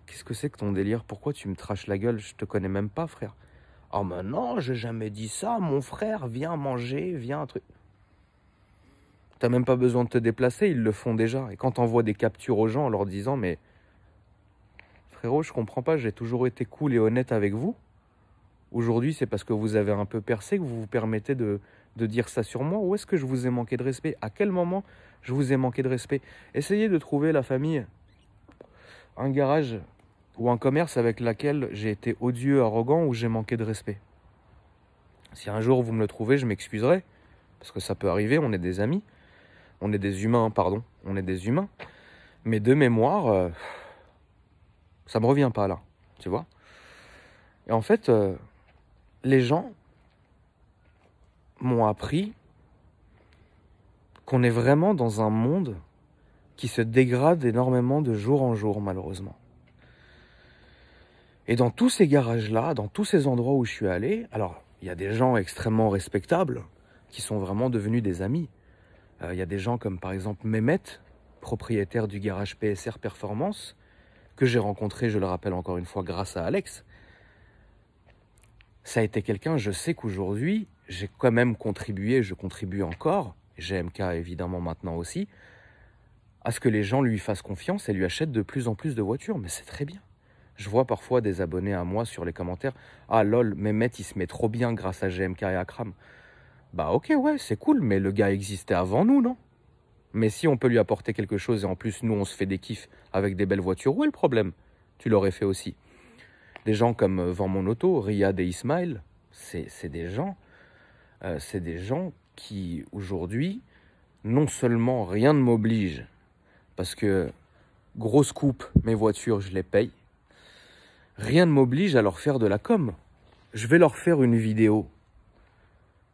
qu'est-ce que c'est que ton délire Pourquoi tu me traches la gueule Je te connais même pas, frère. Oh mais non, j'ai jamais dit ça. Mon frère, viens manger, viens un truc. T'as même pas besoin de te déplacer, ils le font déjà. Et quand voit des captures aux gens en leur disant mais frérot, je comprends pas, j'ai toujours été cool et honnête avec vous. Aujourd'hui, c'est parce que vous avez un peu percé que vous vous permettez de de dire ça sur moi Où est-ce que je vous ai manqué de respect À quel moment je vous ai manqué de respect Essayez de trouver la famille, un garage ou un commerce avec laquelle j'ai été odieux, arrogant, ou j'ai manqué de respect. Si un jour vous me le trouvez, je m'excuserai, parce que ça peut arriver, on est des amis, on est des humains, pardon, on est des humains, mais de mémoire, euh, ça me revient pas là, tu vois. Et en fait, euh, les gens m'ont appris qu'on est vraiment dans un monde qui se dégrade énormément de jour en jour, malheureusement. Et dans tous ces garages-là, dans tous ces endroits où je suis allé, alors il y a des gens extrêmement respectables qui sont vraiment devenus des amis. Euh, il y a des gens comme par exemple Mehmet, propriétaire du garage PSR Performance, que j'ai rencontré, je le rappelle encore une fois, grâce à Alex. Ça a été quelqu'un, je sais qu'aujourd'hui, j'ai quand même contribué, je contribue encore, GMK évidemment maintenant aussi, à ce que les gens lui fassent confiance et lui achètent de plus en plus de voitures. Mais c'est très bien. Je vois parfois des abonnés à moi sur les commentaires Ah lol, Mehmet il se met trop bien grâce à GMK et Akram. Bah ok, ouais, c'est cool, mais le gars existait avant nous, non Mais si on peut lui apporter quelque chose et en plus nous on se fait des kiffs avec des belles voitures, où est le problème Tu l'aurais fait aussi. Des gens comme euh, Vend Mon Auto, Riyad et Ismail, c'est des gens euh, c'est des gens qui, aujourd'hui, non seulement rien ne m'oblige, parce que, grosse coupe, mes voitures, je les paye, rien ne m'oblige à leur faire de la com. Je vais leur faire une vidéo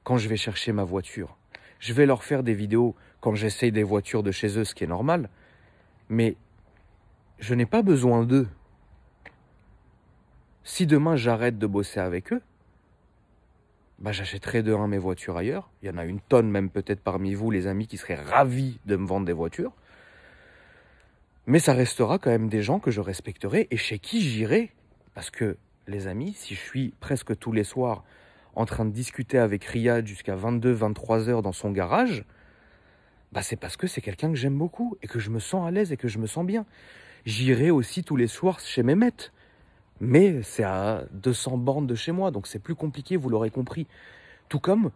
quand je vais chercher ma voiture. Je vais leur faire des vidéos quand j'essaye des voitures de chez eux, ce qui est normal. Mais je n'ai pas besoin d'eux. Si demain j'arrête de bosser avec eux, bah, j'achèterais de mes voitures ailleurs. Il y en a une tonne même peut-être parmi vous, les amis, qui seraient ravis de me vendre des voitures. Mais ça restera quand même des gens que je respecterai et chez qui j'irai. Parce que, les amis, si je suis presque tous les soirs en train de discuter avec Riyad jusqu'à 22-23 heures dans son garage, bah c'est parce que c'est quelqu'un que j'aime beaucoup et que je me sens à l'aise et que je me sens bien. J'irai aussi tous les soirs chez mes maîtres mais c'est à 200 bornes de chez moi, donc c'est plus compliqué, vous l'aurez compris. Tout comme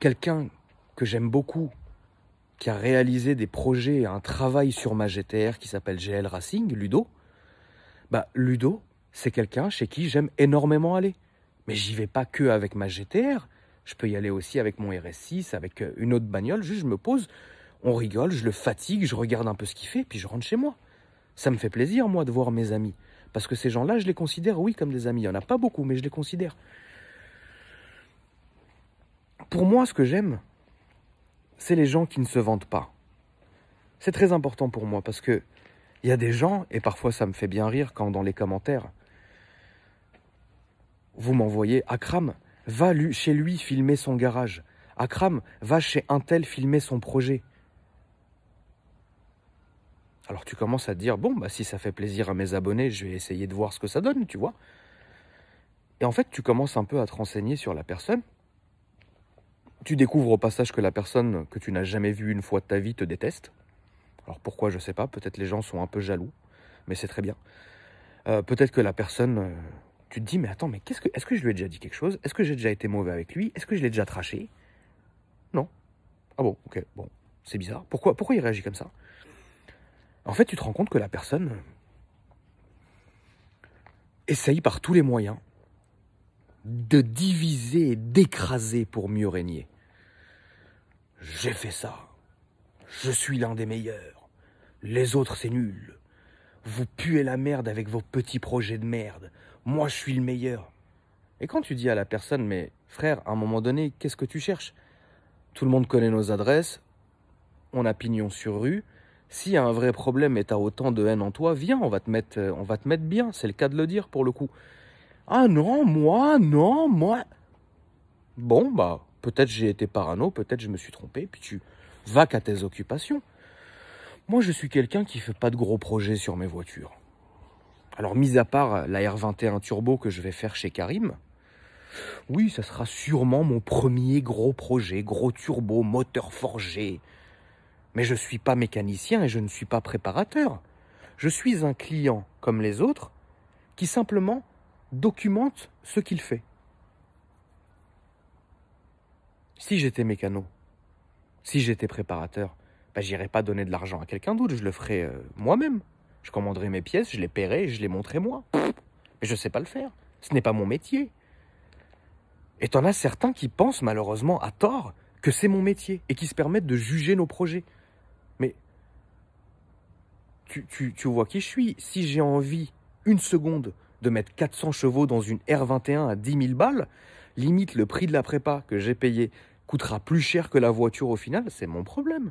quelqu'un que j'aime beaucoup, qui a réalisé des projets, un travail sur ma GTR qui s'appelle GL Racing, Ludo, bah Ludo, c'est quelqu'un chez qui j'aime énormément aller. Mais j'y vais pas que avec ma GTR, je peux y aller aussi avec mon RS6, avec euh, une autre bagnole, juste je me pose, on rigole, je le fatigue, je regarde un peu ce qu'il fait, puis je rentre chez moi. Ça me fait plaisir, moi, de voir mes amis. Parce que ces gens-là, je les considère, oui, comme des amis. Il n'y en a pas beaucoup, mais je les considère. Pour moi, ce que j'aime, c'est les gens qui ne se vantent pas. C'est très important pour moi parce que il y a des gens, et parfois ça me fait bien rire quand dans les commentaires, vous m'envoyez Akram, va chez lui filmer son garage. Akram, va chez un tel filmer son projet. Alors tu commences à dire, bon, bah, si ça fait plaisir à mes abonnés, je vais essayer de voir ce que ça donne, tu vois. Et en fait, tu commences un peu à te renseigner sur la personne. Tu découvres au passage que la personne que tu n'as jamais vue une fois de ta vie te déteste. Alors pourquoi, je ne sais pas, peut-être les gens sont un peu jaloux, mais c'est très bien. Euh, peut-être que la personne, euh, tu te dis, mais attends, mais qu'est-ce que, est-ce que je lui ai déjà dit quelque chose Est-ce que j'ai déjà été mauvais avec lui Est-ce que je l'ai déjà traché Non. Ah bon, ok, bon, c'est bizarre. Pourquoi, pourquoi il réagit comme ça en fait, tu te rends compte que la personne essaye par tous les moyens de diviser et d'écraser pour mieux régner. J'ai fait ça. Je suis l'un des meilleurs. Les autres, c'est nul. Vous puez la merde avec vos petits projets de merde. Moi, je suis le meilleur. Et quand tu dis à la personne, mais frère, à un moment donné, qu'est-ce que tu cherches Tout le monde connaît nos adresses. On a pignon sur rue s'il y a un vrai problème et t'as autant de haine en toi, viens, on va te mettre, euh, on va te mettre bien. C'est le cas de le dire pour le coup. Ah non, moi, non, moi. Bon, bah, peut-être j'ai été parano, peut-être je me suis trompé, puis tu vas qu'à tes occupations. Moi, je suis quelqu'un qui fait pas de gros projets sur mes voitures. Alors, mis à part euh, la R21 Turbo que je vais faire chez Karim, oui, ça sera sûrement mon premier gros projet, gros turbo, moteur forgé, mais je ne suis pas mécanicien et je ne suis pas préparateur. Je suis un client comme les autres qui simplement documente ce qu'il fait. Si j'étais mécano, si j'étais préparateur, ben, j'irais pas donner de l'argent à quelqu'un d'autre, je le ferais euh, moi-même. Je commanderais mes pièces, je les paierais, je les montrerai moi. mais je ne sais pas le faire. Ce n'est pas mon métier. Et t'en as certains qui pensent malheureusement à tort que c'est mon métier et qui se permettent de juger nos projets tu, vois qui je suis. Si j'ai envie, une seconde, de mettre 400 chevaux dans une R21 à 10 000 balles, limite le prix de la prépa que j'ai payé coûtera plus cher que la voiture au final, c'est mon problème.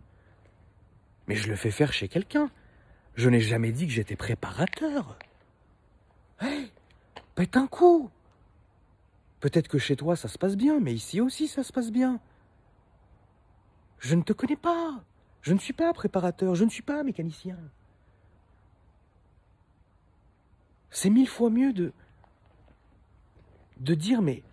Mais je le fais faire chez quelqu'un. Je n'ai jamais dit que j'étais préparateur. Hé, pète un coup. Peut-être que chez toi ça se passe bien, mais ici aussi ça se passe bien. Je ne te connais pas. Je ne suis pas préparateur, je ne suis pas mécanicien. C'est mille fois mieux de, de dire, mais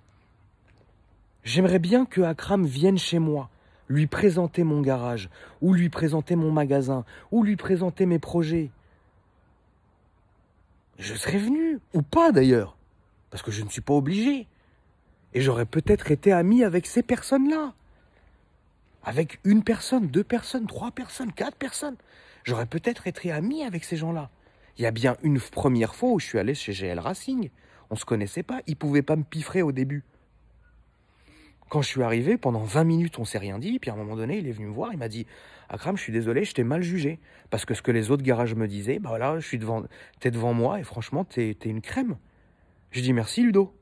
j'aimerais bien que Akram vienne chez moi, lui présenter mon garage, ou lui présenter mon magasin, ou lui présenter mes projets. Je serais venu, ou pas d'ailleurs, parce que je ne suis pas obligé. Et j'aurais peut-être été ami avec ces personnes-là. Avec une personne, deux personnes, trois personnes, quatre personnes. J'aurais peut-être été ami avec ces gens-là. Il y a bien une première fois où je suis allé chez GL Racing. On ne se connaissait pas, il ne pouvait pas me piffrer au début. Quand je suis arrivé, pendant 20 minutes, on s'est rien dit. Puis à un moment donné, il est venu me voir, il m'a dit Akram, je suis désolé, je t'ai mal jugé. Parce que ce que les autres garages me disaient, bah voilà, je suis devant, t'es devant moi et franchement, t'es es une crème. J'ai dis merci, Ludo.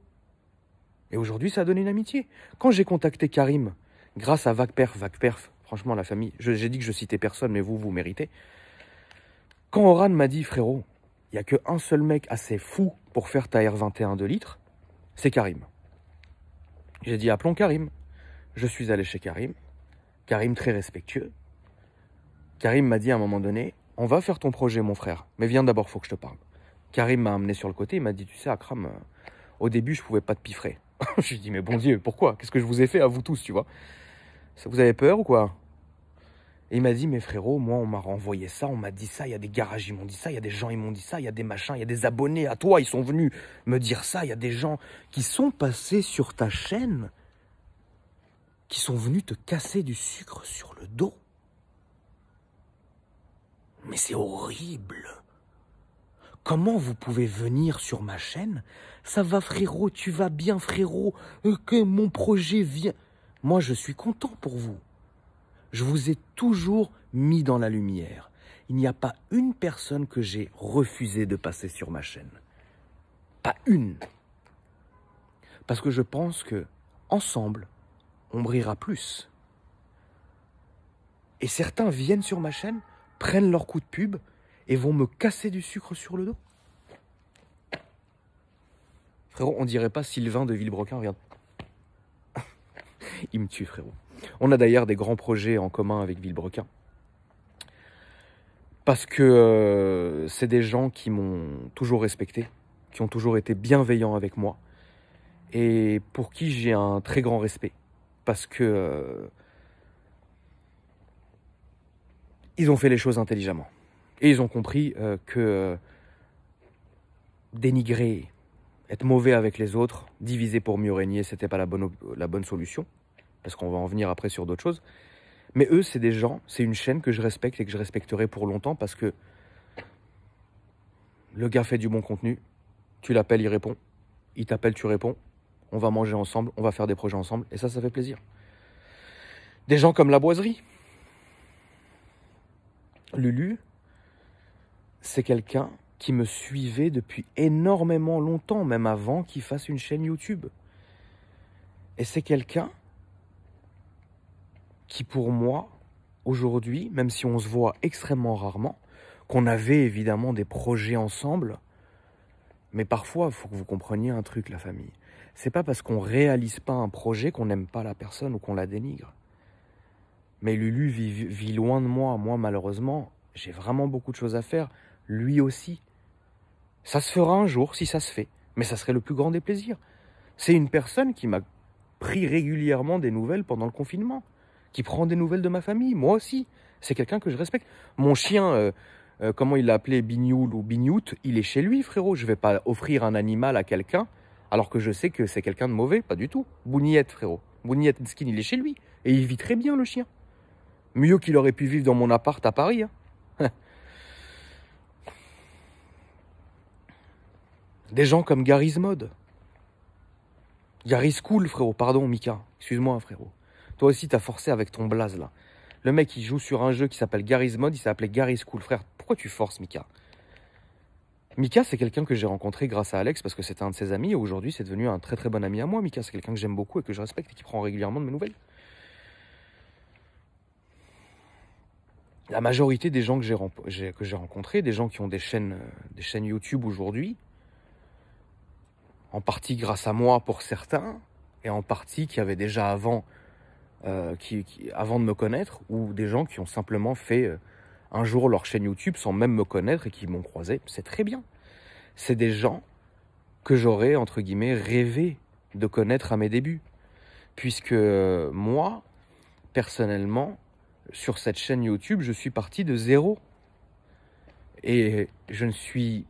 Et aujourd'hui, ça a donné une amitié. Quand j'ai contacté Karim, grâce à VacPerf, VacPerf, franchement, la famille, j'ai dit que je citais personne, mais vous, vous méritez. Quand Oran m'a dit, frérot, il n'y a qu'un seul mec assez fou pour faire ta R21 de litres, c'est Karim. J'ai dit, appelons Karim. Je suis allé chez Karim. Karim très respectueux. Karim m'a dit à un moment donné, on va faire ton projet, mon frère, mais viens d'abord, faut que je te parle. Karim m'a amené sur le côté, il m'a dit, tu sais, Akram, euh, au début, je pouvais pas te piffrer. je lui ai dit, mais bon Dieu, pourquoi Qu'est-ce que je vous ai fait à vous tous, tu vois Vous avez peur ou quoi et il m'a dit, mes frérot, moi, on m'a renvoyé ça, on m'a dit ça, il y a des garages, ils m'ont dit ça, il y a des gens, ils m'ont dit ça, il y a des machins, il y a des abonnés à toi, ils sont venus me dire ça, il y a des gens qui sont passés sur ta chaîne, qui sont venus te casser du sucre sur le dos. Mais c'est horrible. Comment vous pouvez venir sur ma chaîne Ça va frérot, tu vas bien frérot, euh, que mon projet vient. Moi je suis content pour vous. Je vous ai toujours mis dans la lumière. Il n'y a pas une personne que j'ai refusé de passer sur ma chaîne. Pas une. Parce que je pense que, ensemble, on brillera plus. Et certains viennent sur ma chaîne, prennent leur coup de pub et vont me casser du sucre sur le dos. Frérot, on dirait pas Sylvain de Villebroquin, regarde. Il me tue, frérot. On a d'ailleurs des grands projets en commun avec Villebrequin. Parce que euh, c'est des gens qui m'ont toujours respecté, qui ont toujours été bienveillants avec moi, et pour qui j'ai un très grand respect. Parce que euh, ils ont fait les choses intelligemment. Et ils ont compris euh, que dénigrer, être mauvais avec les autres, diviser pour mieux régner, c'était pas la bonne, la bonne solution parce qu'on va en venir après sur d'autres choses. Mais eux, c'est des gens, c'est une chaîne que je respecte et que je respecterai pour longtemps parce que le gars fait du bon contenu, tu l'appelles, il répond, il t'appelle, tu réponds, on va manger ensemble, on va faire des projets ensemble, et ça, ça fait plaisir. Des gens comme la boiserie. Lulu, c'est quelqu'un qui me suivait depuis énormément longtemps, même avant qu'il fasse une chaîne YouTube. Et c'est quelqu'un qui pour moi, aujourd'hui, même si on se voit extrêmement rarement, qu'on avait évidemment des projets ensemble, mais parfois, il faut que vous compreniez un truc, la famille. C'est pas parce qu'on réalise pas un projet qu'on n'aime pas la personne ou qu'on la dénigre. Mais Lulu vit loin de moi. Moi, malheureusement, j'ai vraiment beaucoup de choses à faire. Lui aussi. Ça se fera un jour si ça se fait. Mais ça serait le plus grand des plaisirs. C'est une personne qui m'a pris régulièrement des nouvelles pendant le confinement qui prend des nouvelles de ma famille. Moi aussi, c'est quelqu'un que je respecte. Mon chien, euh, euh, comment il l'a appelé, Bignoul ou Bignout, il est chez lui, frérot. Je ne vais pas offrir un animal à quelqu'un alors que je sais que c'est quelqu'un de mauvais. Pas du tout. Bouniette, frérot. Bouniette Skin, il est chez lui. Et il vit très bien, le chien. Mieux qu'il aurait pu vivre dans mon appart à Paris. Hein. Des gens comme Gary's Mode. Cool, frérot. Pardon, Mika. Excuse-moi, frérot. Toi aussi, t'as forcé avec ton blaze là. Le mec, il joue sur un jeu qui s'appelle Garry's Mode, il s'appelait Garry's Cool. Frère, pourquoi tu forces, Mika Mika, c'est quelqu'un que j'ai rencontré grâce à Alex parce que c'était un de ses amis et aujourd'hui, c'est devenu un très très bon ami à moi. Mika, c'est quelqu'un que j'aime beaucoup et que je respecte et qui prend régulièrement de mes nouvelles. La majorité des gens que j'ai, que j'ai rencontrés, des gens qui ont des chaînes, euh, des chaînes YouTube aujourd'hui, en partie grâce à moi pour certains, et en partie qui avaient déjà avant euh, qui, avant de me connaître, ou des gens qui ont simplement fait euh, un jour leur chaîne YouTube sans même me connaître et qui m'ont croisé, c'est très bien. C'est des gens que j'aurais, entre guillemets, rêvé de connaître à mes débuts. Puisque euh, moi, personnellement, sur cette chaîne YouTube, je suis parti de zéro. Et je ne suis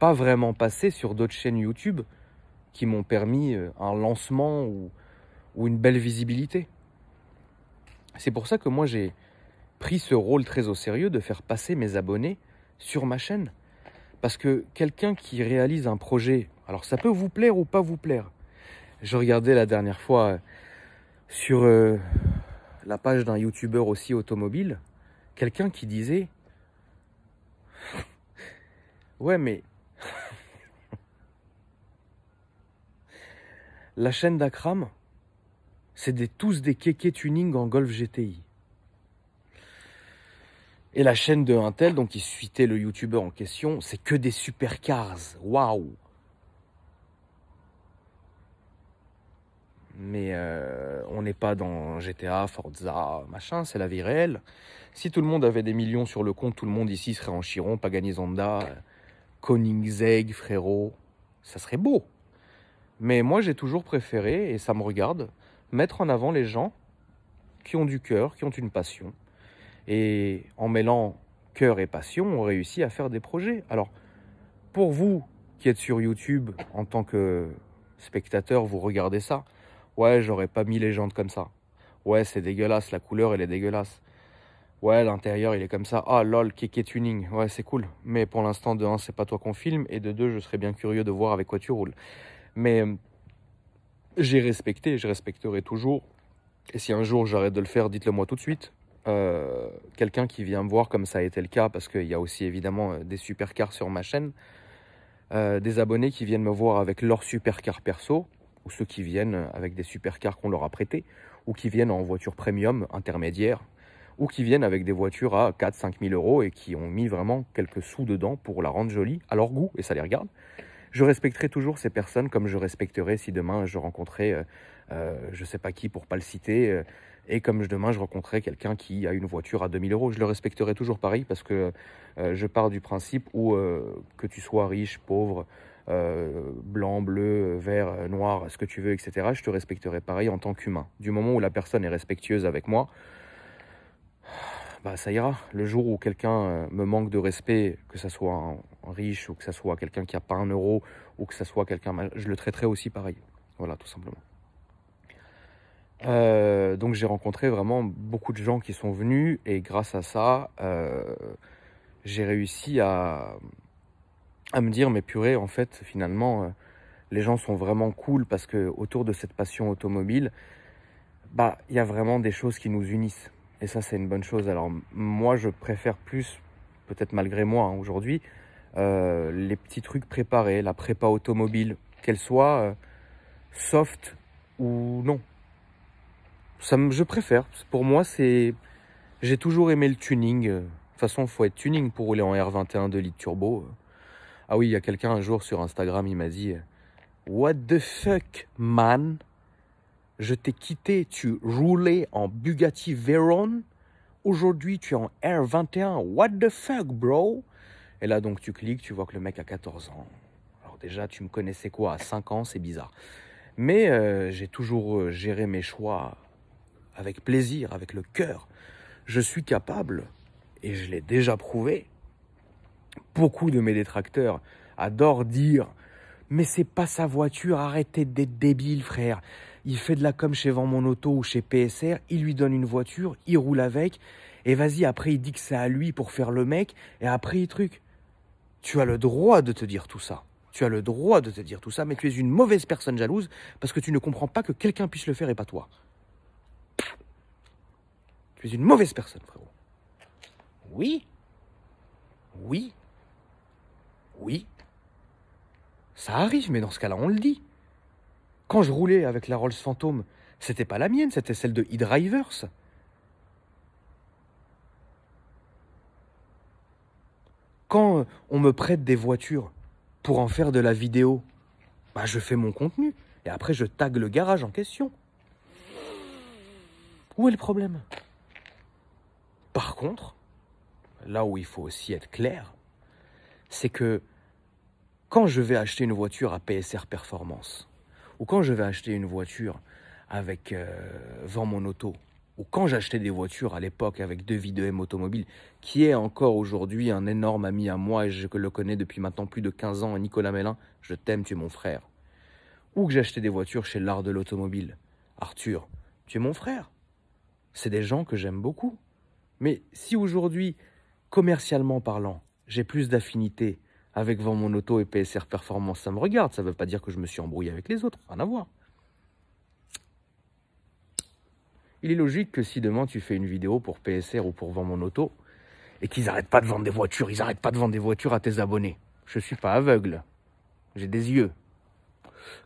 pas vraiment passé sur d'autres chaînes YouTube qui m'ont permis un lancement ou une belle visibilité. C'est pour ça que moi j'ai pris ce rôle très au sérieux de faire passer mes abonnés sur ma chaîne. Parce que quelqu'un qui réalise un projet, alors ça peut vous plaire ou pas vous plaire. Je regardais la dernière fois euh, sur euh, la page d'un youtubeur aussi automobile, quelqu'un qui disait Ouais, mais la chaîne d'Akram, c'est tous des kékés tuning en Golf GTI. Et la chaîne de Intel, donc qui suitait le youtubeur en question, c'est que des supercars. Waouh Mais euh, on n'est pas dans GTA, Forza, machin, c'est la vie réelle. Si tout le monde avait des millions sur le compte, tout le monde ici serait en Chiron, Pagani Zonda, euh, Koenigsegg, frérot. Ça serait beau. Mais moi, j'ai toujours préféré, et ça me regarde, mettre en avant les gens qui ont du cœur, qui ont une passion. Et en mêlant cœur et passion, on réussit à faire des projets. Alors, pour vous qui êtes sur YouTube en tant que spectateur, vous regardez ça. Ouais, j'aurais pas mis les jantes comme ça. Ouais, c'est dégueulasse, la couleur elle est dégueulasse. Ouais, l'intérieur il est comme ça. Ah lol, kéké tuning. Ouais, c'est cool. Mais pour l'instant, de 1, c'est pas toi qu'on filme. Et de deux, je serais bien curieux de voir avec quoi tu roules. Mais euh, j'ai respecté je respecterai toujours. Et si un jour j'arrête de le faire, dites-le moi tout de suite. Euh, quelqu'un qui vient me voir, comme ça a été le cas, parce qu'il y a aussi évidemment euh, des supercars sur ma chaîne, euh, des abonnés qui viennent me voir avec leur supercar perso, ou ceux qui viennent avec des supercars qu'on leur a prêtés, ou qui viennent en voiture premium, intermédiaire, ou qui viennent avec des voitures à 4-5 000 euros et qui ont mis vraiment quelques sous dedans pour la rendre jolie à leur goût, et ça les regarde. Je respecterai toujours ces personnes comme je respecterai si demain je rencontrais, euh, euh, je sais pas qui pour pas le citer, euh, et comme demain je rencontrerai quelqu'un qui a une voiture à 2000 euros, je le respecterai toujours pareil parce que je pars du principe où que tu sois riche, pauvre, blanc, bleu, vert, noir, ce que tu veux, etc., je te respecterai pareil en tant qu'humain. Du moment où la personne est respectueuse avec moi, bah, ça ira. Le jour où quelqu'un euh, me manque de respect, que ce soit un riche ou que ce soit quelqu'un qui n'a pas un euro ou que ce soit quelqu'un, je le traiterai aussi pareil. Voilà, tout simplement. Euh, donc j'ai rencontré vraiment beaucoup de gens qui sont venus et grâce à ça, euh, j'ai réussi à, me dire mais purée, en fait, finalement, les gens sont vraiment cool parce que autour de cette passion automobile, bah il y a vraiment des choses qui nous unissent. Et ça, c'est une bonne chose. Alors, moi, je préfère plus, peut-être malgré moi hein, aujourd'hui, euh, les petits trucs préparés, la prépa automobile, qu'elle soit euh, soft ou non. Ça je préfère. Pour moi, c'est. J'ai toujours aimé le tuning. De toute façon, faut être tuning pour rouler en R21 2 litres turbo. Ah oui, il y a quelqu'un un jour sur Instagram, il m'a dit What the fuck, man je t'ai quitté, tu roulais en Bugatti Veyron, aujourd'hui tu es en R21, what the fuck bro Et là donc tu cliques, tu vois que le mec a 14 ans. Alors déjà tu me connaissais quoi à 5 ans, c'est bizarre. Mais euh, j'ai toujours euh, géré mes choix avec plaisir, avec le cœur. Je suis capable, et je l'ai déjà prouvé. Beaucoup de mes détracteurs adorent dire mais c'est pas sa voiture, arrêtez d'être débile frère il fait de la com chez Vend Mon Auto ou chez PSR, il lui donne une voiture, il roule avec, et vas-y, après il dit que c'est à lui pour faire le mec, et après il truc. Tu as le droit de te dire tout ça. Tu as le droit de te dire tout ça, mais tu es une mauvaise personne jalouse parce que tu ne comprends pas que quelqu'un puisse le faire et pas toi. Tu es une mauvaise personne, frérot. Oui. Oui. Oui. Ça arrive, mais dans ce cas-là, on le dit. Quand je roulais avec la Rolls Phantom, c'était pas la mienne, c'était celle de e-drivers. Quand euh, on me prête des voitures pour en faire de la vidéo, bah je fais mon contenu et après je tag le garage en question. Où est le problème Par contre, là où il faut aussi être clair, c'est que quand je vais acheter une voiture à PSR Performance, ou quand je vais acheter une voiture avec euh, mon auto, ou quand j'achetais des voitures à l'époque avec Devis de M Automobile, qui est encore aujourd'hui un énorme ami à moi et je le connais depuis maintenant plus de 15 ans, Nicolas Mélin, je t'aime, tu es mon frère. Ou que j'achetais des voitures chez l'art de l'automobile, Arthur, tu es mon frère. C'est des gens que j'aime beaucoup. Mais si aujourd'hui, commercialement parlant, j'ai plus d'affinité avec vend Mon Auto et PSR Performance, ça me regarde. Ça ne veut pas dire que je me suis embrouillé avec les autres. Rien à voir. Il est logique que si demain tu fais une vidéo pour PSR ou pour vendre Mon Auto et qu'ils n'arrêtent pas de vendre des voitures, ils n'arrêtent pas de vendre des voitures à tes abonnés. Je ne suis pas aveugle. J'ai des yeux.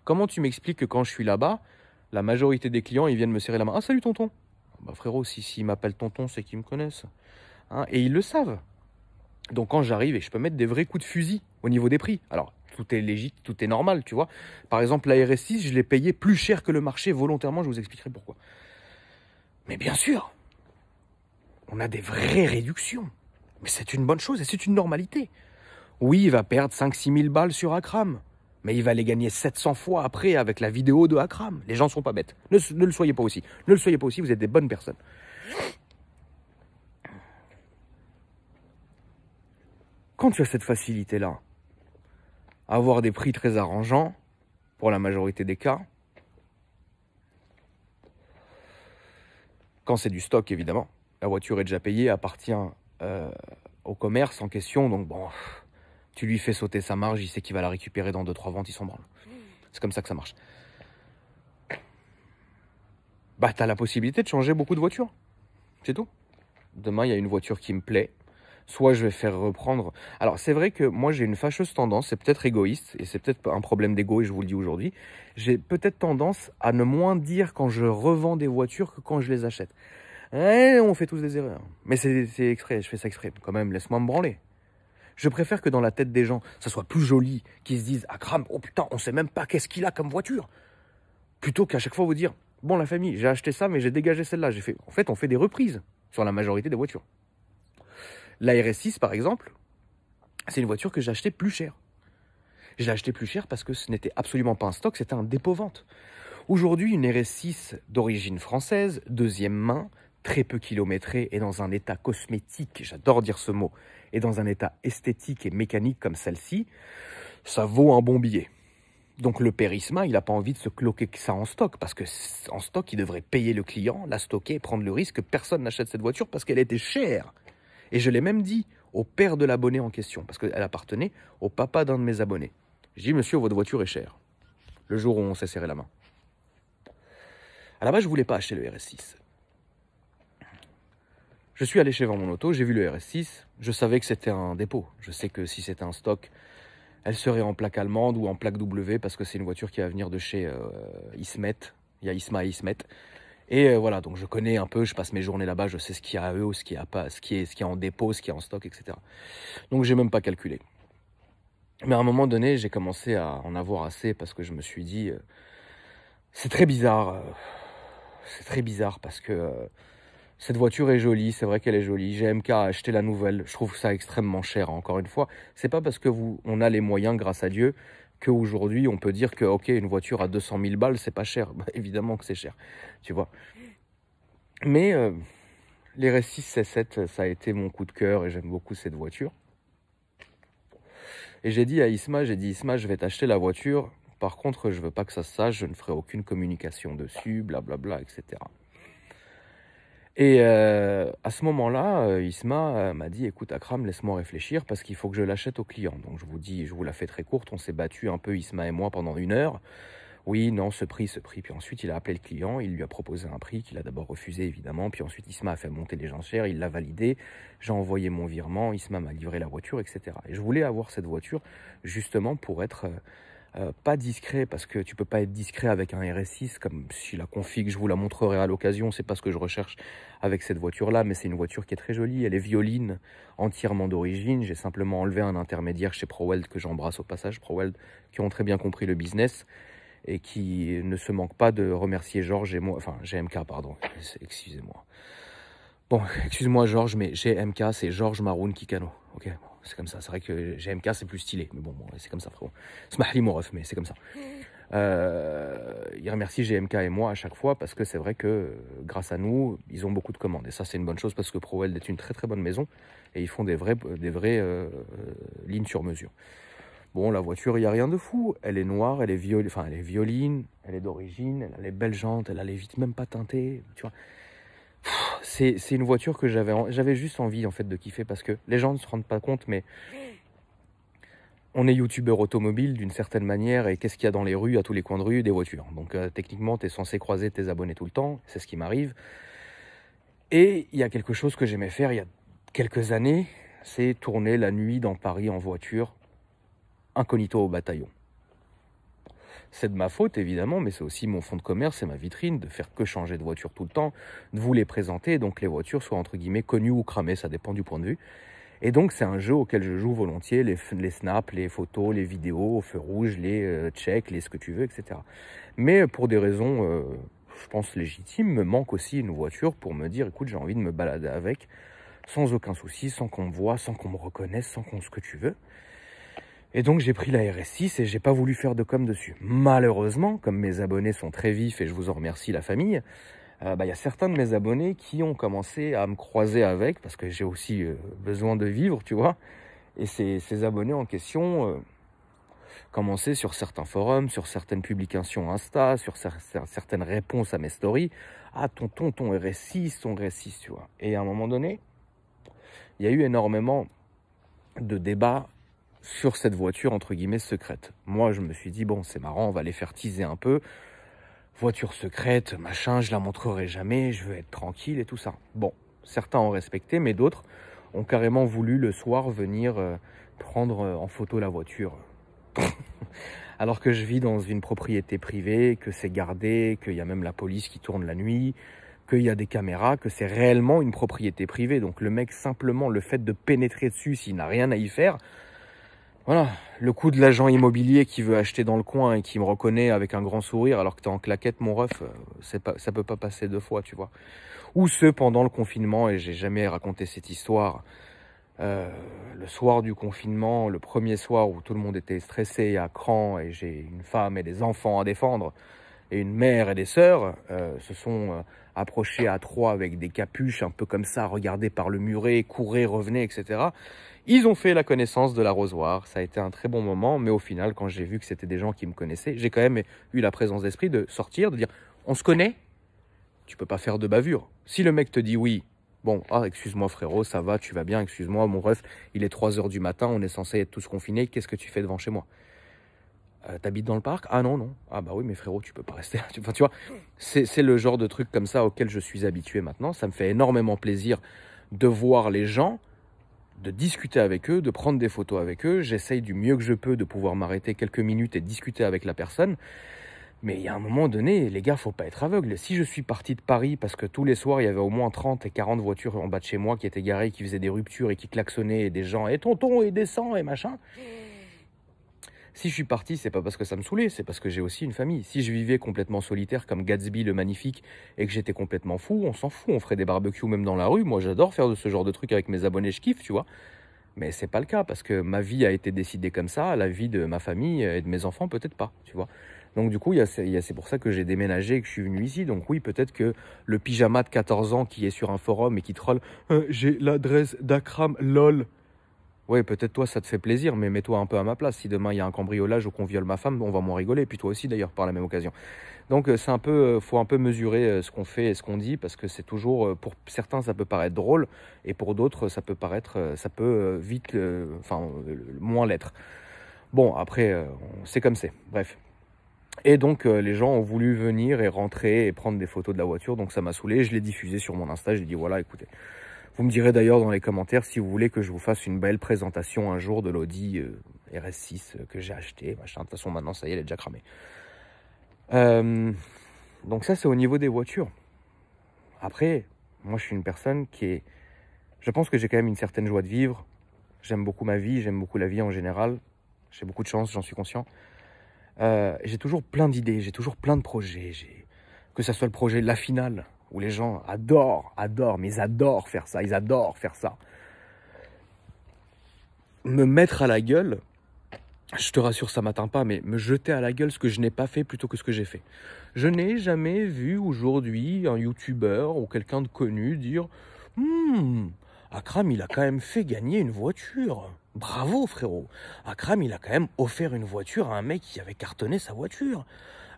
Comment tu m'expliques que quand je suis là-bas, la majorité des clients, ils viennent me serrer la main. Ah, salut tonton. Bah frérot, si, si m'appellent tonton, c'est qu'ils me connaissent. Hein, et ils le savent. Donc quand j'arrive et je peux mettre des vrais coups de fusil au niveau des prix. Alors tout est légitime, tout est normal, tu vois. Par exemple, la RS6, je l'ai payé plus cher que le marché volontairement, je vous expliquerai pourquoi. Mais bien sûr, on a des vraies réductions. Mais c'est une bonne chose et c'est une normalité. Oui, il va perdre 5-6 000 balles sur Akram, mais il va les gagner 700 fois après avec la vidéo de Akram. Les gens sont pas bêtes. Ne, ne le soyez pas aussi. Ne le soyez pas aussi, vous êtes des bonnes personnes. quand tu as cette facilité-là, avoir des prix très arrangeants, pour la majorité des cas, quand c'est du stock évidemment, la voiture est déjà payée, appartient euh, au commerce en question, donc bon, tu lui fais sauter sa marge, il sait qu'il va la récupérer dans 2-3 ventes, ils sont branle. C'est comme ça que ça marche. Bah, t'as la possibilité de changer beaucoup de voitures. C'est tout. Demain, il y a une voiture qui me plaît, soit je vais faire reprendre. Alors c'est vrai que moi j'ai une fâcheuse tendance, c'est peut-être égoïste, et c'est peut-être un problème d'ego, et je vous le dis aujourd'hui, j'ai peut-être tendance à ne moins dire quand je revends des voitures que quand je les achète. Eh, on fait tous des erreurs. Mais c'est exprès, je fais ça exprès. Quand même, laisse-moi me branler. Je préfère que dans la tête des gens, ça soit plus joli, qu'ils se disent Ah, crame, oh putain, on sait même pas qu'est-ce qu'il a comme voiture. Plutôt qu'à chaque fois vous dire Bon, la famille, j'ai acheté ça, mais j'ai dégagé celle-là. J'ai fait. En fait, on fait des reprises sur la majorité des voitures. La RS6, par exemple, c'est une voiture que j'ai achetée plus cher Je l'ai achetée plus cher parce que ce n'était absolument pas un stock, c'était un dépôt-vente. Aujourd'hui, une RS6 d'origine française, deuxième main, très peu kilométrée et dans un état cosmétique, j'adore dire ce mot, et dans un état esthétique et mécanique comme celle-ci, ça vaut un bon billet. Donc le Périsma, il n'a pas envie de se cloquer ça en stock, parce que en stock, il devrait payer le client, la stocker, prendre le risque que personne n'achète cette voiture parce qu'elle était chère. Et je l'ai même dit au père de l'abonné en question, parce qu'elle appartenait au papa d'un de mes abonnés. Je dis, monsieur, votre voiture est chère. Le jour où on s'est serré la main. À la base, je ne voulais pas acheter le RS6. Je suis allé chez vendre mon auto, j'ai vu le RS6, je savais que c'était un dépôt. Je sais que si c'était un stock, elle serait en plaque allemande ou en plaque W parce que c'est une voiture qui va venir de chez euh, Ismet. Il y a Isma et Ismet. Et euh, voilà, donc je connais un peu, je passe mes journées là-bas, je sais ce qu'il y a à eux, ce qu'il y a pas, ce qui est, ce qui est en dépôt, ce qui est en stock, etc. Donc j'ai même pas calculé. Mais à un moment donné, j'ai commencé à en avoir assez parce que je me suis dit, euh, c'est très bizarre, euh, c'est très bizarre parce que cette voiture est jolie, c'est vrai qu'elle est jolie. GMK a acheter la nouvelle, je trouve ça extrêmement cher. encore une fois, c'est pas parce que vous, on a les moyens, grâce à Dieu, qu'aujourd'hui, on peut dire que, ok, une voiture à 200 000 balles, c'est pas cher. Bah, évidemment que c'est cher, tu vois. Mais euh, les RS6 C7, ça a été mon coup de cœur et j'aime beaucoup cette voiture. Et j'ai dit à Isma, j'ai dit Isma, je vais t'acheter la voiture. Par contre, je veux pas que ça se sache, je ne ferai aucune communication dessus, blablabla, etc. Et euh, à ce moment-là, euh, Isma euh, m'a dit "Écoute, Akram, laisse-moi réfléchir parce qu'il faut que je l'achète au client." Donc je vous dis, je vous la fais très courte. On s'est battu un peu Isma et moi pendant une heure. Oui, non, ce prix, ce prix. Puis ensuite, il a appelé le client, il lui a proposé un prix qu'il a d'abord refusé, évidemment. Puis ensuite, Isma a fait monter les enchères, il l'a validé. J'ai envoyé mon virement, Isma m'a livré la voiture, etc. Et je voulais avoir cette voiture justement pour être euh, pas discret parce que tu peux pas être discret avec un RS6 comme si la config je vous la montrerai à l'occasion c'est pas ce que je recherche avec cette voiture là mais c'est une voiture qui est très jolie elle est violine entièrement d'origine j'ai simplement enlevé un intermédiaire chez ProWeld que j'embrasse au passage ProWeld qui ont très bien compris le business et qui ne se manque pas de remercier Georges et moi enfin GMK pardon excusez-moi bon excuse-moi Georges mais GMK c'est Georges Maroun Kikano ok c'est comme ça. C'est vrai que GMK c'est plus stylé, mais bon, c'est comme ça, frérot. Smahli mon ref, mais c'est comme ça. Euh, il remercie GMK et moi à chaque fois parce que c'est vrai que euh, grâce à nous, ils ont beaucoup de commandes. Et ça, c'est une bonne chose parce que ProWeld est une très très bonne maison et ils font des vraies, des vrais euh, lignes sur mesure. Bon, la voiture, il n'y a rien de fou. Elle est noire, elle est, viol... enfin, elle est violine, elle est d'origine, elle a les belles jantes, elle a les vitres même pas teintées. Tu vois, c'est une voiture que j'avais j'avais juste envie en fait de kiffer parce que les gens ne se rendent pas compte mais on est youtubeur automobile d'une certaine manière et qu'est-ce qu'il y a dans les rues à tous les coins de rue des voitures donc euh, techniquement tu es censé croiser tes abonnés tout le temps c'est ce qui m'arrive et il y a quelque chose que j'aimais faire il y a quelques années c'est tourner la nuit dans Paris en voiture incognito au bataillon c'est de ma faute, évidemment, mais c'est aussi mon fonds de commerce et ma vitrine de faire que changer de voiture tout le temps, de vous les présenter, donc les voitures soient entre guillemets connues ou cramées, ça dépend du point de vue. Et donc, c'est un jeu auquel je joue volontiers, les, snaps, les photos, les vidéos, au feu rouge, les euh, checks, les ce que tu veux, etc. Mais pour des raisons, euh, je pense, légitimes, me manque aussi une voiture pour me dire, écoute, j'ai envie de me balader avec, sans aucun souci, sans qu'on me voit, sans qu'on me reconnaisse, sans qu'on ce que tu veux. Et donc j'ai pris la RS6 et j'ai pas voulu faire de com dessus. Malheureusement, comme mes abonnés sont très vifs et je vous en remercie la famille, euh, bah, il y a certains de mes abonnés qui ont commencé à me croiser avec parce que j'ai aussi euh, besoin de vivre, tu vois. Et ces, abonnés en question euh, commençaient sur certains forums, sur certaines publications Insta, sur certaines réponses à mes stories. Ah, ton tonton ton RS6, ton RS6, tu vois. Et à un moment donné, il y a eu énormément de débats sur cette voiture entre guillemets secrète. Moi, je me suis dit bon, c'est marrant, on va les faire teaser un peu. Voiture secrète, machin, je la montrerai jamais, je veux être tranquille et tout ça. Bon, certains ont respecté, mais d'autres ont carrément voulu le soir venir euh, prendre euh, en photo la voiture. Alors que je vis dans une propriété privée, que c'est gardé, qu'il y a même la police qui tourne la nuit, qu'il y a des caméras, que c'est réellement une propriété privée. Donc le mec, simplement le fait de pénétrer dessus, s'il n'a rien à y faire, voilà, le coup de l'agent immobilier qui veut acheter dans le coin et qui me reconnaît avec un grand sourire alors que t'es en claquette, mon ref, euh, ça peut pas passer deux fois, tu vois. Ou ce, pendant le confinement, et j'ai jamais raconté cette histoire, euh, le soir du confinement, le premier soir où tout le monde était stressé à cran et j'ai une femme et des enfants à défendre, et une mère et des sœurs euh, se sont approchés à trois avec des capuches un peu comme ça, regardés par le muret, couraient, revenaient, etc. Ils ont fait la connaissance de l'arrosoir, ça a été un très bon moment, mais au final, quand j'ai vu que c'était des gens qui me connaissaient, j'ai quand même eu la présence d'esprit de sortir, de dire on se connaît, tu peux pas faire de bavure. Si le mec te dit oui, bon, ah, excuse-moi frérot, ça va, tu vas bien, excuse-moi, mon ref, il est 3 heures du matin, on est censé être tous confinés, qu'est-ce que tu fais devant chez moi euh, T'habites dans le parc Ah non, non. Ah bah oui, mais frérot, tu peux pas rester tu vois, c'est le genre de truc comme ça auquel je suis habitué maintenant. Ça me fait énormément plaisir de voir les gens de discuter avec eux, de prendre des photos avec eux. J'essaye du mieux que je peux de pouvoir m'arrêter quelques minutes et discuter avec la personne. Mais il y a un moment donné, les gars, faut pas être aveugle. Si je suis parti de Paris parce que tous les soirs, il y avait au moins 30 et 40 voitures en bas de chez moi qui étaient garées, qui faisaient des ruptures et qui klaxonnaient et des gens, et tonton, et descend, et machin. Si je suis parti, c'est pas parce que ça me saoulait, c'est parce que j'ai aussi une famille. Si je vivais complètement solitaire comme Gatsby le magnifique et que j'étais complètement fou, on s'en fout, on ferait des barbecues même dans la rue. Moi, j'adore faire de ce genre de trucs avec mes abonnés, je kiffe, tu vois. Mais c'est pas le cas parce que ma vie a été décidée comme ça, la vie de ma famille et de mes enfants peut-être pas, tu vois. Donc du coup, c'est pour ça que j'ai déménagé et que je suis venu ici. Donc oui, peut-être que le pyjama de 14 ans qui est sur un forum et qui troll euh, j'ai l'adresse d'Akram lol », Ouais, peut-être toi, ça te fait plaisir, mais mets-toi un peu à ma place. Si demain il y a un cambriolage ou qu'on viole ma femme, on va moins rigoler. Et puis toi aussi, d'ailleurs, par la même occasion. Donc, euh, c'est un peu, euh, faut un peu mesurer euh, ce qu'on fait et ce qu'on dit, parce que c'est toujours, pour certains, ça peut paraître drôle, et pour d'autres, ça peut paraître, ça peut vite, enfin, moins l'être. Bon, après, c'est comme c'est. Bref. Et donc les gens ont voulu venir et rentrer et prendre des photos de la voiture, donc ça m'a saoulé, je l'ai diffusé sur mon Insta, j'ai dit voilà écoutez, vous me direz d'ailleurs dans les commentaires si vous voulez que je vous fasse une belle présentation un jour de l'Audi euh, RS6 euh, que j'ai acheté. Machin. De toute façon, maintenant, ça y est, elle est déjà cramée. Euh, donc ça, c'est au niveau des voitures. Après, moi, je suis une personne qui est... Je pense que j'ai quand même une certaine joie de vivre. J'aime beaucoup ma vie, j'aime beaucoup la vie en général. J'ai beaucoup de chance, j'en suis conscient. j'ai toujours plein d'idées, j'ai toujours plein de projets. Que ça soit le projet la finale, où les gens adorent, adorent, mais ils adorent faire ça, ils adorent faire ça. Me mettre à la gueule, je te rassure, ça m'atteint pas, mais me jeter à la gueule ce que je n'ai pas fait plutôt que ce que j'ai fait. Je n'ai jamais vu aujourd'hui un youtubeur ou quelqu'un de connu dire Hum, Akram, il a quand même fait gagner une voiture. Bravo, frérot. Akram, il a quand même offert une voiture à un mec qui avait cartonné sa voiture.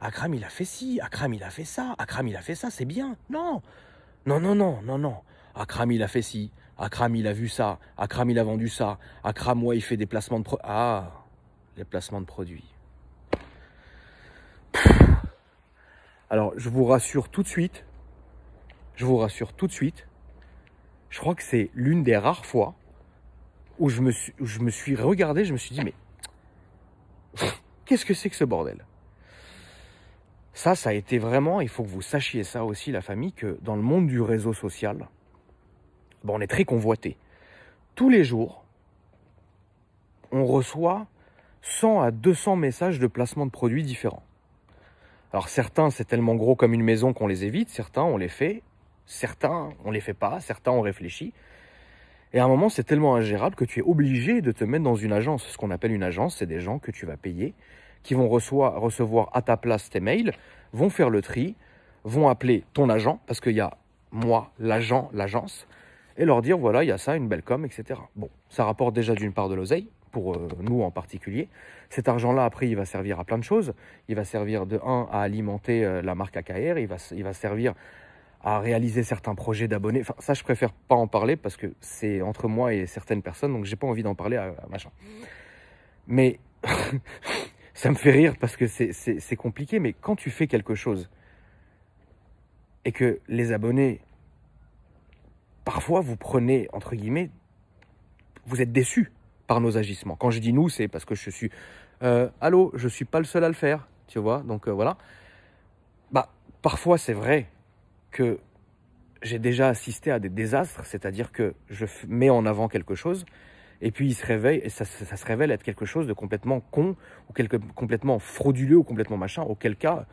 Akram il a fait ci, Akram il a fait ça, Akram il a fait ça, c'est bien. Non, non, non, non, non, non. Akram il a fait ci, Akram il a vu ça, Akram il a vendu ça, Akram moi, il fait des placements de produits. Ah, les placements de produits. Alors je vous rassure tout de suite, je vous rassure tout de suite, je crois que c'est l'une des rares fois où je me où je me suis regardé, je me suis dit mais qu'est-ce que c'est que ce bordel ça, ça a été vraiment, il faut que vous sachiez ça aussi, la famille, que dans le monde du réseau social, on est très convoité. Tous les jours, on reçoit 100 à 200 messages de placement de produits différents. Alors certains, c'est tellement gros comme une maison qu'on les évite, certains, on les fait, certains, on les fait pas, certains, on réfléchit. Et à un moment, c'est tellement ingérable que tu es obligé de te mettre dans une agence. Ce qu'on appelle une agence, c'est des gens que tu vas payer qui vont recevoir à ta place tes mails, vont faire le tri, vont appeler ton agent, parce qu'il y a moi, l'agent, l'agence, et leur dire voilà, il y a ça, une belle com, etc. Bon, ça rapporte déjà d'une part de l'oseille, pour euh, nous en particulier. Cet argent-là, après, il va servir à plein de choses. Il va servir de 1 à alimenter euh, la marque AKR, il va, il va servir à réaliser certains projets d'abonnés. Enfin, ça, je préfère pas en parler parce que c'est entre moi et certaines personnes, donc j'ai pas envie d'en parler à, machin. Mais ça me fait rire parce que c'est compliqué, mais quand tu fais quelque chose et que les abonnés, parfois vous prenez, entre guillemets, vous êtes déçus par nos agissements. Quand je dis nous, c'est parce que je suis, euh, allô, je suis pas le seul à le faire, tu vois, donc euh, voilà. Bah, parfois c'est vrai que j'ai déjà assisté à des désastres, c'est-à-dire que je mets en avant quelque chose, et puis il se réveille, et ça, se révèle être quelque chose de complètement con, ou quelque, complètement frauduleux, ou complètement machin, auquel cas,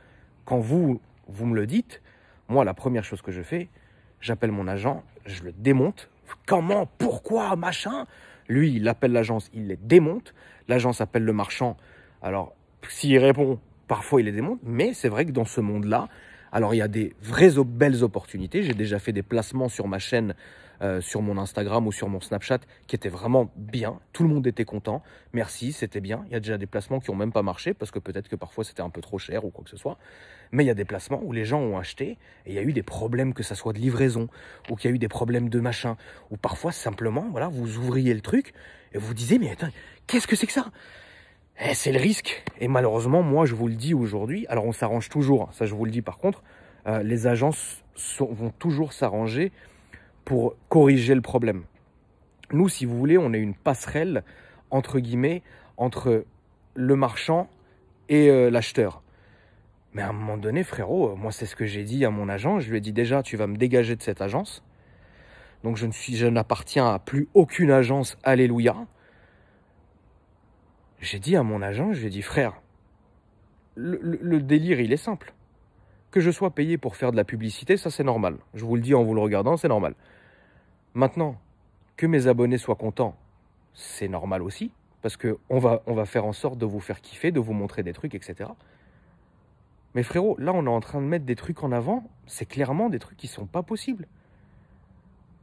quand vous, vous me le dites, moi, la première chose que je fais, j'appelle mon agent, je le démonte. Comment Pourquoi Machin Lui, il appelle l'agence, il les démonte. L'agence appelle le marchand. Alors, s'il répond, parfois il les démonte, mais c'est vrai que dans ce monde-là, alors il y a des vraies belles opportunités. J'ai déjà fait des placements sur ma chaîne euh, sur mon Instagram ou sur mon Snapchat qui était vraiment bien. Tout le monde était content. Merci, c'était bien. Il y a déjà des placements qui n'ont même pas marché parce que peut-être que parfois c'était un peu trop cher ou quoi que ce soit. Mais il y a des placements où les gens ont acheté et il y a eu des problèmes que ça soit de livraison ou qu'il y a eu des problèmes de machin ou parfois simplement voilà vous ouvriez le truc et vous disiez mais attends qu'est-ce que c'est que ça eh, c'est le risque. Et malheureusement, moi, je vous le dis aujourd'hui, alors on s'arrange toujours, hein, ça je vous le dis par contre, euh, les agences vont toujours s'arranger pour corriger le problème. Nous, si vous voulez, on est une passerelle, entre guillemets, entre le marchand et euh, l'acheteur. Mais à un moment donné, frérot, euh, moi, c'est ce que j'ai dit à mon agent. Je lui ai dit déjà, tu vas me dégager de cette agence. Donc, je ne suis, je n'appartiens à plus aucune agence. Alléluia. J'ai dit à mon agent, je lui ai dit, frère, le délire, il est simple. Que je sois payé pour faire de la publicité, ça c'est normal. Je vous le dis en vous le regardant, c'est normal. Maintenant, que mes abonnés soient contents, c'est normal aussi, parce qu'on va, on va faire en sorte de vous faire kiffer, de vous montrer des trucs, etc. Mais frérot, là, on est en train de mettre des trucs en avant, c'est clairement des trucs qui sont pas possibles.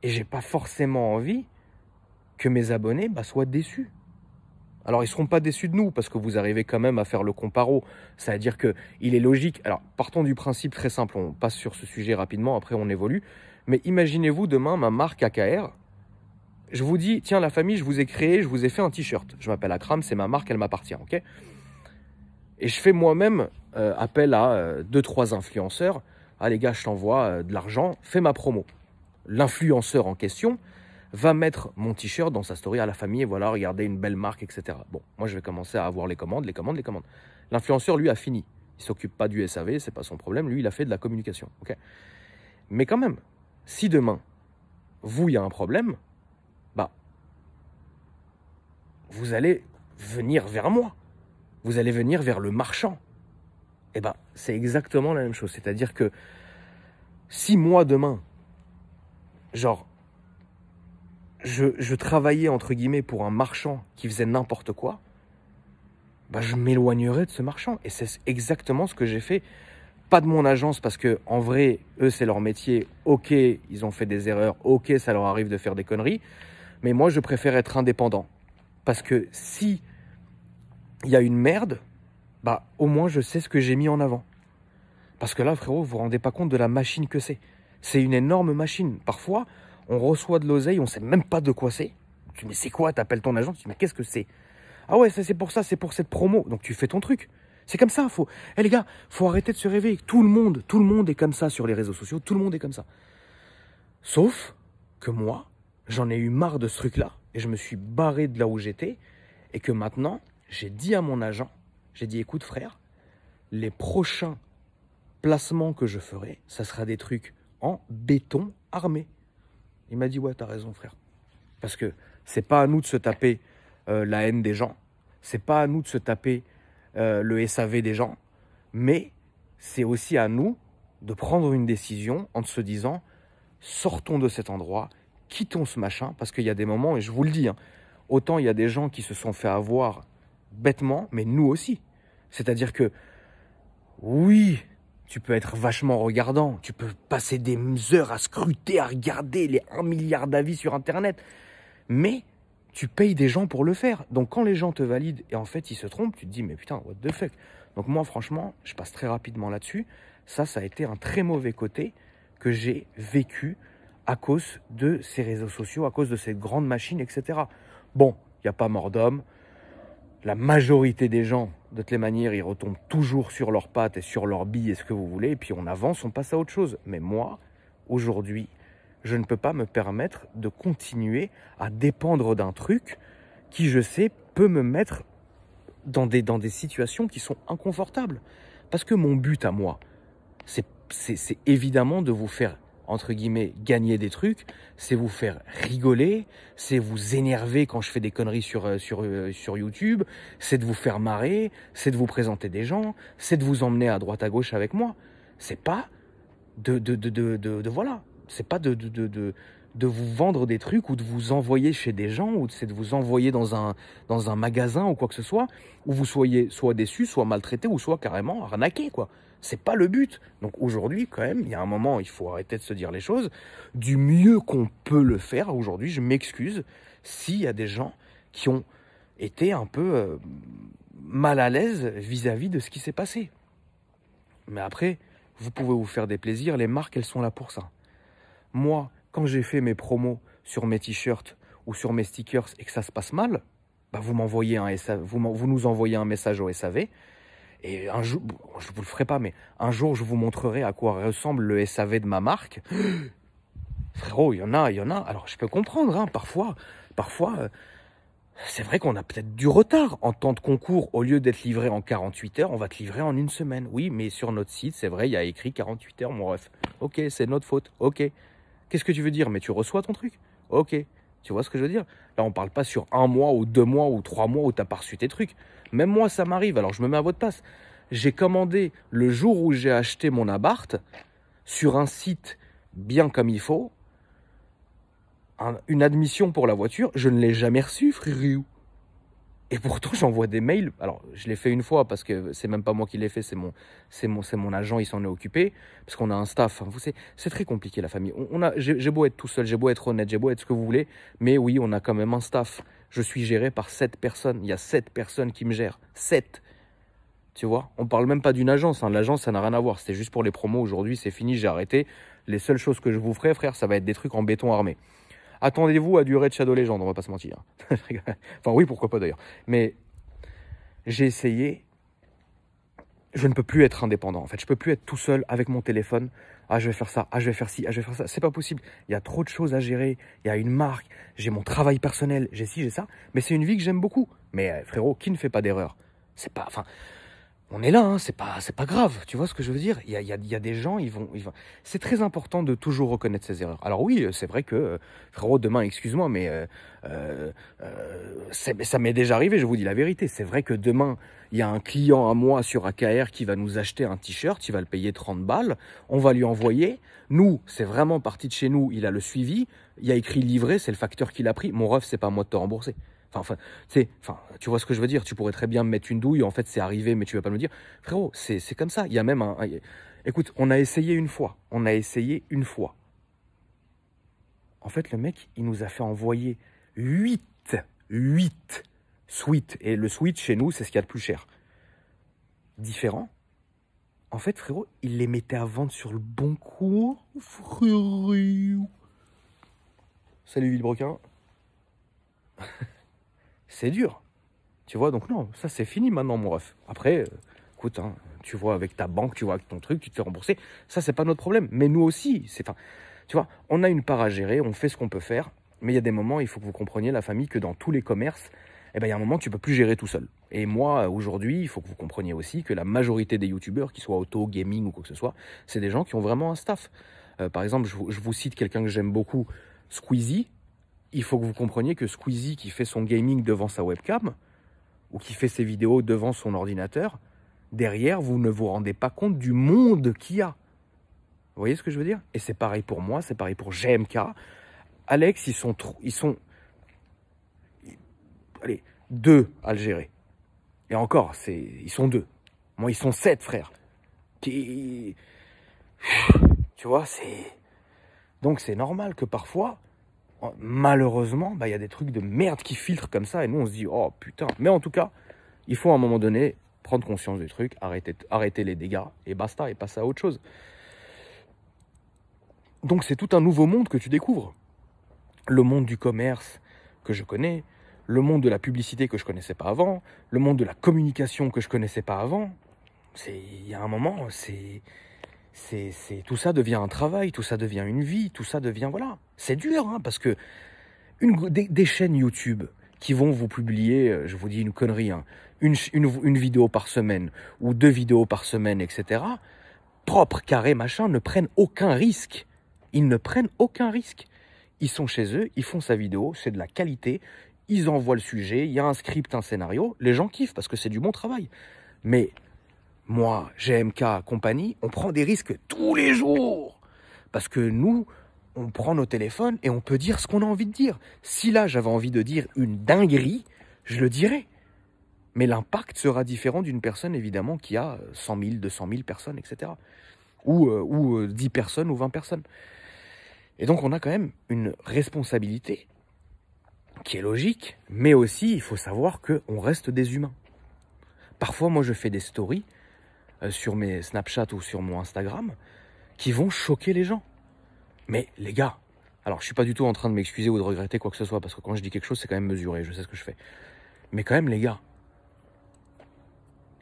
Et j'ai pas forcément envie que mes abonnés bah, soient déçus. Alors, ils seront pas déçus de nous, parce que vous arrivez quand même à faire le comparo. C'est-à-dire qu'il est logique. Alors, partons du principe très simple, on passe sur ce sujet rapidement, après on évolue. Mais imaginez-vous demain ma marque AKR. Je vous dis, tiens la famille, je vous ai créé, je vous ai fait un t-shirt. Je m'appelle Akram, c'est ma marque, elle m'appartient, ok Et je fais moi-même euh, appel à euh, deux trois influenceurs. Ah les gars, je t'envoie euh, de l'argent, fais ma promo. L'influenceur en question va mettre mon t-shirt dans sa story à la famille, et voilà, regardez une belle marque, etc. Bon, moi je vais commencer à avoir les commandes, les commandes, les commandes. L'influenceur lui a fini. Il s'occupe pas du SAV, c'est pas son problème. Lui, il a fait de la communication, ok Mais quand même, si demain, vous, il y a un problème, bah, vous allez venir vers moi. Vous allez venir vers le marchand. Et eh ben, bah, c'est exactement la même chose. C'est-à-dire que si moi, demain, genre, je, travaillais entre guillemets pour un marchand qui faisait n'importe quoi, bah, je m'éloignerais de ce marchand. Et c'est exactement ce que j'ai fait pas de mon agence parce que en vrai, eux, c'est leur métier. Ok, ils ont fait des erreurs. Ok, ça leur arrive de faire des conneries. Mais moi, je préfère être indépendant parce que si il y a une merde, bah au moins je sais ce que j'ai mis en avant. Parce que là, frérot, vous vous rendez pas compte de la machine que c'est. C'est une énorme machine. Parfois, on reçoit de l'oseille, on sait même pas de quoi c'est. Tu dis, mais c'est quoi T'appelles ton agent, tu dis, mais qu'est-ce que c'est Ah ouais, ça c'est pour ça, c'est pour cette promo. Donc tu fais ton truc. C'est comme ça, faut. Eh les gars, faut arrêter de se rêver. Tout le monde, tout le monde est comme ça sur les réseaux sociaux, tout le monde est comme ça. Sauf que moi, j'en ai eu marre de ce truc-là et je me suis barré de là où j'étais et que maintenant, j'ai dit à mon agent, j'ai dit écoute frère, les prochains placements que je ferai, ça sera des trucs en béton armé. Il m'a dit ouais, t'as raison frère. Parce que c'est pas à nous de se taper euh, la haine des gens, c'est pas à nous de se taper euh, le SAV des gens, mais c'est aussi à nous de prendre une décision en se disant sortons de cet endroit, quittons ce machin, parce qu'il y a des moments, et je vous le dis, hein, autant il y a des gens qui se sont fait avoir bêtement, mais nous aussi. C'est-à-dire que oui, tu peux être vachement regardant, tu peux passer des heures à scruter, à regarder les 1 milliard d'avis sur Internet, mais tu payes des gens pour le faire. Donc quand les gens te valident et en fait ils se trompent, tu te dis mais putain, what the fuck. Donc moi franchement, je passe très rapidement là-dessus. Ça, ça a été un très mauvais côté que j'ai vécu à cause de ces réseaux sociaux, à cause de cette grande machine, etc. Bon, il n'y a pas mort d'homme. La majorité des gens, de toutes les manières, ils retombent toujours sur leurs pattes et sur leurs billes et ce que vous voulez. Et puis on avance, on passe à autre chose. Mais moi, aujourd'hui, je ne peux pas me permettre de continuer à dépendre d'un truc qui, je sais, peut me mettre dans des, dans des situations qui sont inconfortables. Parce que mon but à moi, c'est évidemment de vous faire, entre guillemets, gagner des trucs, c'est vous faire rigoler, c'est vous énerver quand je fais des conneries sur, euh, sur, euh, sur YouTube, c'est de vous faire marrer, c'est de vous présenter des gens, c'est de vous emmener à droite à gauche avec moi. C'est pas de, de, de, de voilà, c'est pas de, de, de, de, vous vendre des trucs ou de vous envoyer chez des gens ou c'est de vous envoyer dans un, dans un magasin ou quoi que ce soit où vous soyez soit déçu, soit maltraité ou soit carrément arnaqué, quoi. C'est pas le but. Donc aujourd'hui, quand même, il y a un moment, il faut arrêter de se dire les choses. Du mieux qu'on peut le faire, aujourd'hui, je m'excuse s'il y a des gens qui ont été un peu euh, mal à l'aise vis-à-vis de ce qui s'est passé. Mais après, vous pouvez vous faire des plaisirs, les marques, elles sont là pour ça moi, quand j'ai fait mes promos sur mes t-shirts ou sur mes stickers et que ça se passe mal, bah vous m'envoyez un SAV, vous, nous envoyez un message au SAV. Et un jour, je vous le ferai pas, mais un jour, je vous montrerai à quoi ressemble le SAV de ma marque. Frérot, il y en a, il y en a. Alors, je peux comprendre, hein, parfois, parfois, euh, c'est vrai qu'on a peut-être du retard en temps de concours. Au lieu d'être livré en 48 heures, on va te livrer en une semaine. Oui, mais sur notre site, c'est vrai, il y a écrit 48 heures, mon ref. Ok, c'est notre faute. Ok. Qu'est-ce que tu veux dire Mais tu reçois ton truc. Ok. Tu vois ce que je veux dire Là, on ne parle pas sur un mois ou deux mois ou trois mois où tu n'as pas reçu tes trucs. Même moi, ça m'arrive. Alors, je me mets à votre passe. J'ai commandé le jour où j'ai acheté mon abarth, sur un site bien comme il faut, une admission pour la voiture. Je ne l'ai jamais reçue, frérot. Et pourtant, j'envoie des mails. Alors, je l'ai fait une fois parce que c'est même pas moi qui l'ai fait, c'est mon, c'est mon, mon agent, il s'en est occupé parce qu'on a un staff. Hein. Vous c'est très compliqué la famille. On, j'ai beau être tout seul, j'ai beau être honnête, j'ai beau être ce que vous voulez, mais oui, on a quand même un staff. Je suis géré par sept personnes. Il y a sept personnes qui me gèrent. Sept. Tu vois, on parle même pas d'une agence. Hein. L'agence, ça n'a rien à voir. C'est juste pour les promos. Aujourd'hui, c'est fini, j'ai arrêté. Les seules choses que je vous ferai, frère, ça va être des trucs en béton armé. Attendez-vous à du de Shadow Legend, on va pas se mentir. enfin oui, pourquoi pas d'ailleurs. Mais j'ai essayé. Je ne peux plus être indépendant. En fait, je peux plus être tout seul avec mon téléphone. Ah, je vais faire ça. Ah, je vais faire ci. Ah, je vais faire ça. C'est pas possible. Il y a trop de choses à gérer. Il y a une marque. J'ai mon travail personnel. J'ai ci, j'ai ça. Mais c'est une vie que j'aime beaucoup. Mais eh, frérot, qui ne fait pas d'erreur C'est pas. Enfin, on est là, hein, c'est pas, c'est pas grave. Tu vois ce que je veux dire Il y a, des gens, ils vont, C'est très important de toujours reconnaître ses erreurs. Alors oui, c'est vrai que euh, frérot, demain, excuse-moi, euh, euh, mais ça m'est déjà arrivé. Je vous dis la vérité. C'est vrai que demain, il y a un client à moi sur AKR qui va nous acheter un t-shirt, il va le payer 30 balles, on va lui envoyer. Nous, c'est vraiment parti de chez nous. Il a le suivi, il y a écrit livré, c'est le facteur qu'il a pris. Mon ref, c'est pas moi de te rembourser. Enfin, tu vois ce que je veux dire. Tu pourrais très bien me mettre une douille. En fait, c'est arrivé, mais tu vas pas me dire. Frérot, c'est, comme ça. Il y a même un, écoute, on a essayé une fois. On a essayé une fois. En fait, le mec, il nous a fait envoyer 8, 8 suites. Et le suite, chez nous, c'est ce qu'il y a de plus cher. Différent. En fait, frérot, il les mettait à vendre sur le bon cours. Frérot. Salut, broquin. c'est dur. Tu vois, donc non, ça c'est fini maintenant, mon ref. Après, euh, écoute, hein, tu vois avec ta banque, tu vois avec ton truc, tu te fais rembourser. Ça, c'est pas notre problème. Mais nous aussi, c'est fin. tu vois, on a une part à gérer, on fait ce qu'on peut faire. Mais il y a des moments, il faut que vous compreniez, la famille, que dans tous les commerces, eh ben, il y a un moment, tu peux plus gérer tout seul. Et moi, aujourd'hui, il faut que vous compreniez aussi que la majorité des youtubeurs, qu'ils soient auto, gaming ou quoi que ce soit, c'est des gens qui ont vraiment un staff. Euh, par exemple, je, je vous cite quelqu'un que j'aime beaucoup, Squeezie il faut que vous compreniez que Squeezie qui fait son gaming devant sa webcam, ou qui fait ses vidéos devant son ordinateur, derrière, vous ne vous rendez pas compte du monde qu'il y a. Vous voyez ce que je veux dire Et c'est pareil pour moi, c'est pareil pour GMK. Alex, ils sont, ils sont allez, deux à gérer. Et encore, ils sont deux. Moi, ils sont sept, frères. Qui... Tu vois, c'est... Donc c'est normal que parfois, Oh, malheureusement, bah, il y a des trucs de merde qui filtrent comme ça et nous on se dit oh putain. Mais en tout cas, il faut à un moment donné prendre conscience du truc, arrêter, arrêter les dégâts et basta et passer à autre chose. Donc c'est tout un nouveau monde que tu découvres. Le monde du commerce que je connais, le monde de la publicité que je connaissais pas avant, le monde de la communication que je connaissais pas avant. C'est il y a un moment, c'est c'est tout ça devient un travail, tout ça devient une vie, tout ça devient voilà. C'est dur, hein, parce que des, chaînes YouTube qui vont vous publier, euh, je vous dis une connerie, hein, une, une vidéo par semaine ou deux vidéos par semaine, etc., propre, carré, machin, ne prennent aucun risque. Ils ne prennent aucun risque. Ils sont chez eux, ils font sa vidéo, c'est de la qualité, ils envoient le sujet, il y a un script, un scénario, les gens kiffent parce que c'est du bon travail. Mais moi, GMK, compagnie, on prend des risques tous les jours. Parce que nous, on prend nos téléphones et on peut dire ce qu'on a envie de dire. Si là j'avais envie de dire une dinguerie, je le dirais. Mais l'impact sera différent d'une personne évidemment qui a 100 000, 200 000 personnes, etc. Ou, 10 euh, euh, personnes ou 20 personnes. Et donc on a quand même une responsabilité qui est logique, mais aussi il faut savoir qu'on reste des humains. Parfois moi je fais des stories euh, sur mes Snapchat ou sur mon Instagram qui vont choquer les gens. Mais les gars, alors je suis pas du tout en train de m'excuser ou de regretter quoi que ce soit, parce que quand je dis quelque chose, c'est quand même mesuré, je sais ce que je fais. Mais quand même, les gars,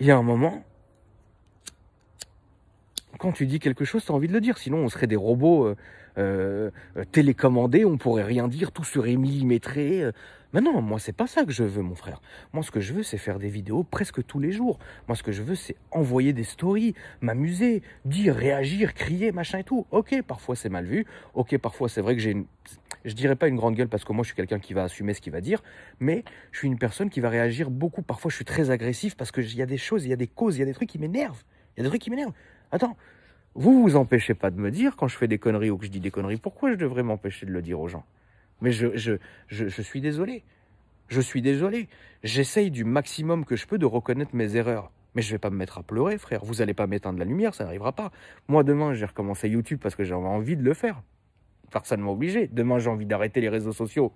il y a un moment, quand tu dis quelque chose, tu as envie de le dire. Sinon, on serait des robots euh, euh, télécommandés, on pourrait rien dire, tout serait millimétré. Euh, mais non, moi, c'est pas ça que je veux, mon frère. Moi, ce que je veux, c'est faire des vidéos presque tous les jours. Moi, ce que je veux, c'est envoyer des stories, m'amuser, dire, réagir, crier, machin et tout. Ok, parfois c'est mal vu. Ok, parfois c'est vrai que j'ai une. Je dirais pas une grande gueule parce que moi, je suis quelqu'un qui va assumer ce qu'il va dire. Mais je suis une personne qui va réagir beaucoup. Parfois, je suis très agressif parce qu'il y a des choses, il y a des causes, il y a des trucs qui m'énervent. Il y a des trucs qui m'énervent. Attends, vous vous empêchez pas de me dire quand je fais des conneries ou que je dis des conneries, pourquoi je devrais m'empêcher de le dire aux gens mais je, je, je, suis désolé. Je suis désolé. J'essaye du maximum que je peux de reconnaître mes erreurs. Mais je ne vais pas me mettre à pleurer, frère. Vous n'allez pas m'éteindre la lumière, ça n'arrivera pas. Moi, demain, j'ai recommencé YouTube parce que j'avais envie de le faire. ne m'a obligé. Demain, j'ai envie d'arrêter les réseaux sociaux.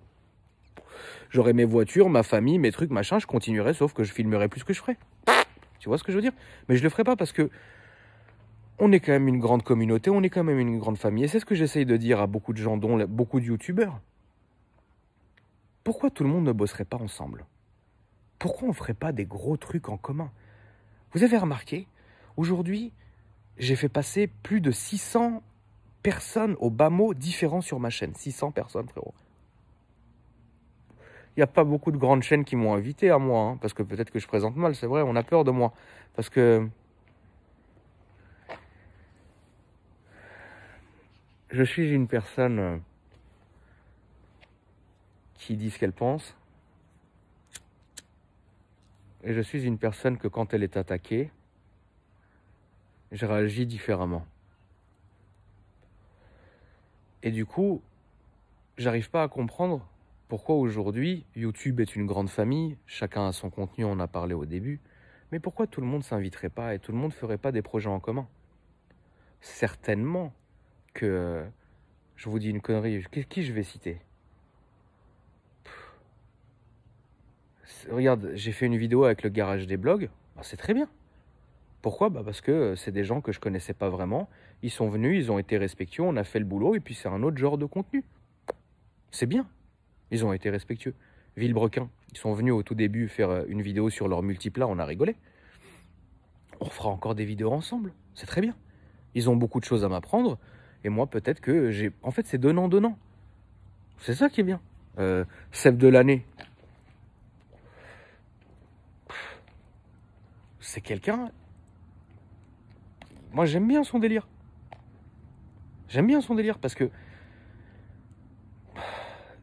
J'aurai mes voitures, ma famille, mes trucs, machin. Je continuerai, sauf que je filmerai plus que je ferai. Tu vois ce que je veux dire Mais je ne le ferai pas parce que on est quand même une grande communauté, on est quand même une grande famille. Et c'est ce que j'essaye de dire à beaucoup de gens, dont beaucoup de YouTubeurs. Pourquoi tout le monde ne bosserait pas ensemble Pourquoi on ne ferait pas des gros trucs en commun Vous avez remarqué, aujourd'hui, j'ai fait passer plus de 600 personnes au bas mot différents sur ma chaîne. 600 personnes, frérot. Il n'y a pas beaucoup de grandes chaînes qui m'ont invité à moi, hein, parce que peut-être que je présente mal, c'est vrai, on a peur de moi. Parce que je suis une personne euh, qui dit ce qu'elle pense. Et je suis une personne que quand elle est attaquée, je réagis différemment. Et du coup, j'arrive pas à comprendre pourquoi aujourd'hui YouTube est une grande famille, chacun a son contenu, on en a parlé au début, mais pourquoi tout le monde s'inviterait pas et tout le monde ferait pas des projets en commun Certainement que euh, je vous dis une connerie, qui je vais citer regarde, j'ai fait une vidéo avec le garage des blogs, bah, c'est très bien. Pourquoi bah, Parce que euh, c'est des gens que je ne connaissais pas vraiment. Ils sont venus, ils ont été respectueux, on a fait le boulot, et puis c'est un autre genre de contenu. C'est bien. Ils ont été respectueux. Villebrequin, ils sont venus au tout début faire euh, une vidéo sur leur multiplat, on a rigolé. On fera encore des vidéos ensemble, c'est très bien. Ils ont beaucoup de choses à m'apprendre, et moi peut-être que j'ai... En fait, c'est donnant-donnant. C'est ça qui est bien. Euh, de l'année, c'est quelqu'un. Moi, j'aime bien son délire. J'aime bien son délire parce que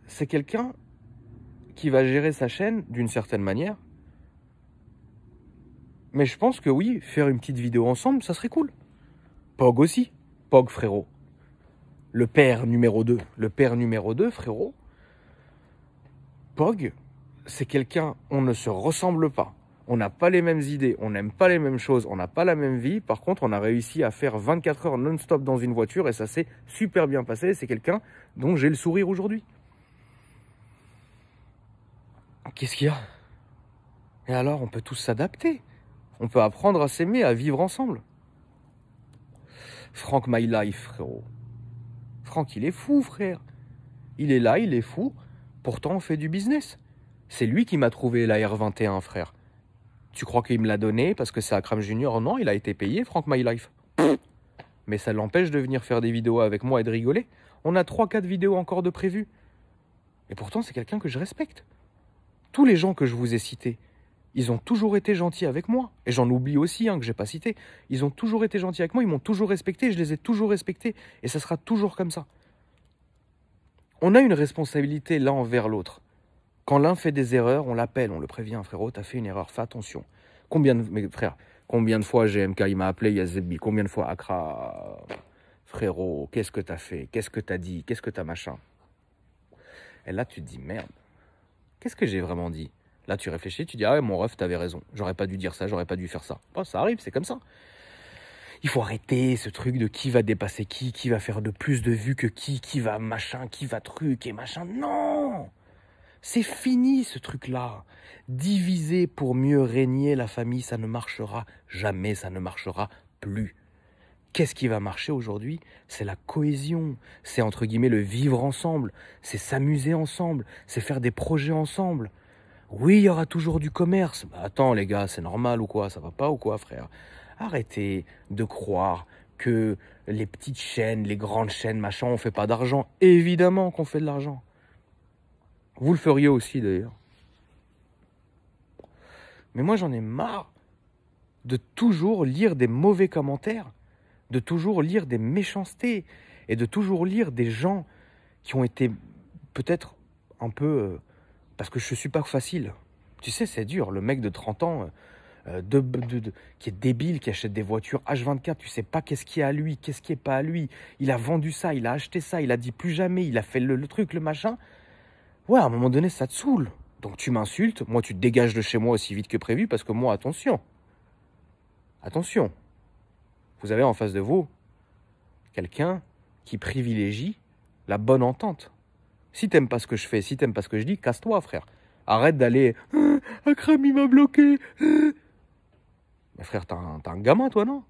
c'est quelqu'un qui va gérer sa chaîne d'une certaine manière. Mais je pense que oui, faire une petite vidéo ensemble, ça serait cool. Pog aussi. Pog, frérot. Le père numéro 2. Le père numéro 2, frérot. Pog, c'est quelqu'un, on ne se ressemble pas on n'a pas les mêmes idées, on n'aime pas les mêmes choses, on n'a pas la même vie. Par contre, on a réussi à faire 24 heures non-stop dans une voiture et ça s'est super bien passé. C'est quelqu'un dont j'ai le sourire aujourd'hui. Qu'est-ce qu'il y a Et alors, on peut tous s'adapter. On peut apprendre à s'aimer, à vivre ensemble. Franck, my life, frérot. Franck, il est fou, frère. Il est là, il est fou. Pourtant, on fait du business. C'est lui qui m'a trouvé la R21, frère. Tu crois qu'il me l'a donné parce que c'est Akram Junior Non, il a été payé, Frank My Life. Mais ça l'empêche de venir faire des vidéos avec moi et de rigoler. On a 3-4 vidéos encore de prévues. Et pourtant, c'est quelqu'un que je respecte. Tous les gens que je vous ai cités, ils ont toujours été gentils avec moi. Et j'en oublie aussi, un hein, que j'ai pas cité. Ils ont toujours été gentils avec moi, ils m'ont toujours respecté, je les ai toujours respectés. Et ça sera toujours comme ça. On a une responsabilité l'un envers l'autre. Quand l'un fait des erreurs, on l'appelle, on le prévient, frérot, t'as fait une erreur, fais attention. Combien de, mes frères, combien de fois GMK, il m'a appelé, Yazzebi, combien de fois Accra, frérot, qu'est-ce que t'as fait, qu'est-ce que t'as dit, qu'est-ce que t'as machin. Et là, tu te dis, merde, qu'est-ce que j'ai vraiment dit Là, tu réfléchis, tu dis, ah ouais, mon ref, t'avais raison, j'aurais pas dû dire ça, j'aurais pas dû faire ça. Bon, ça arrive, c'est comme ça. Il faut arrêter ce truc de qui va dépasser qui, qui va faire de plus de vues que qui, qui va machin, qui va truc et machin. Non c'est fini ce truc-là. Diviser pour mieux régner la famille, ça ne marchera jamais, ça ne marchera plus. Qu'est-ce qui va marcher aujourd'hui C'est la cohésion, c'est entre guillemets le vivre ensemble, c'est s'amuser ensemble, c'est faire des projets ensemble. Oui, il y aura toujours du commerce. Bah, attends les gars, c'est normal ou quoi Ça va pas ou quoi, frère Arrêtez de croire que les petites chaînes, les grandes chaînes, machin, on fait pas d'argent. Évidemment qu'on fait de l'argent. Vous le feriez aussi d'ailleurs. Mais moi j'en ai marre de toujours lire des mauvais commentaires, de toujours lire des méchancetés et de toujours lire des gens qui ont été peut-être un peu... Euh, parce que je ne suis pas facile. Tu sais, c'est dur. Le mec de 30 ans, euh, euh, de, qui est débile, qui achète des voitures H24, tu sais pas qu'est-ce qui est à lui, qu'est-ce qui est pas à lui. Il a vendu ça, il a acheté ça, il a dit plus jamais, il a fait le truc, le machin ouais, à un moment donné, ça te saoule. Donc tu m'insultes, moi tu te dégages de chez moi aussi vite que prévu parce que moi, attention, attention, vous avez en face de vous quelqu'un qui privilégie la bonne entente. Si t'aimes pas ce que je fais, si t'aimes pas ce que je dis, casse-toi, frère. Arrête d'aller ah, Akram, il m'a bloqué. Mais frère, t'as un, un, gamin, toi, non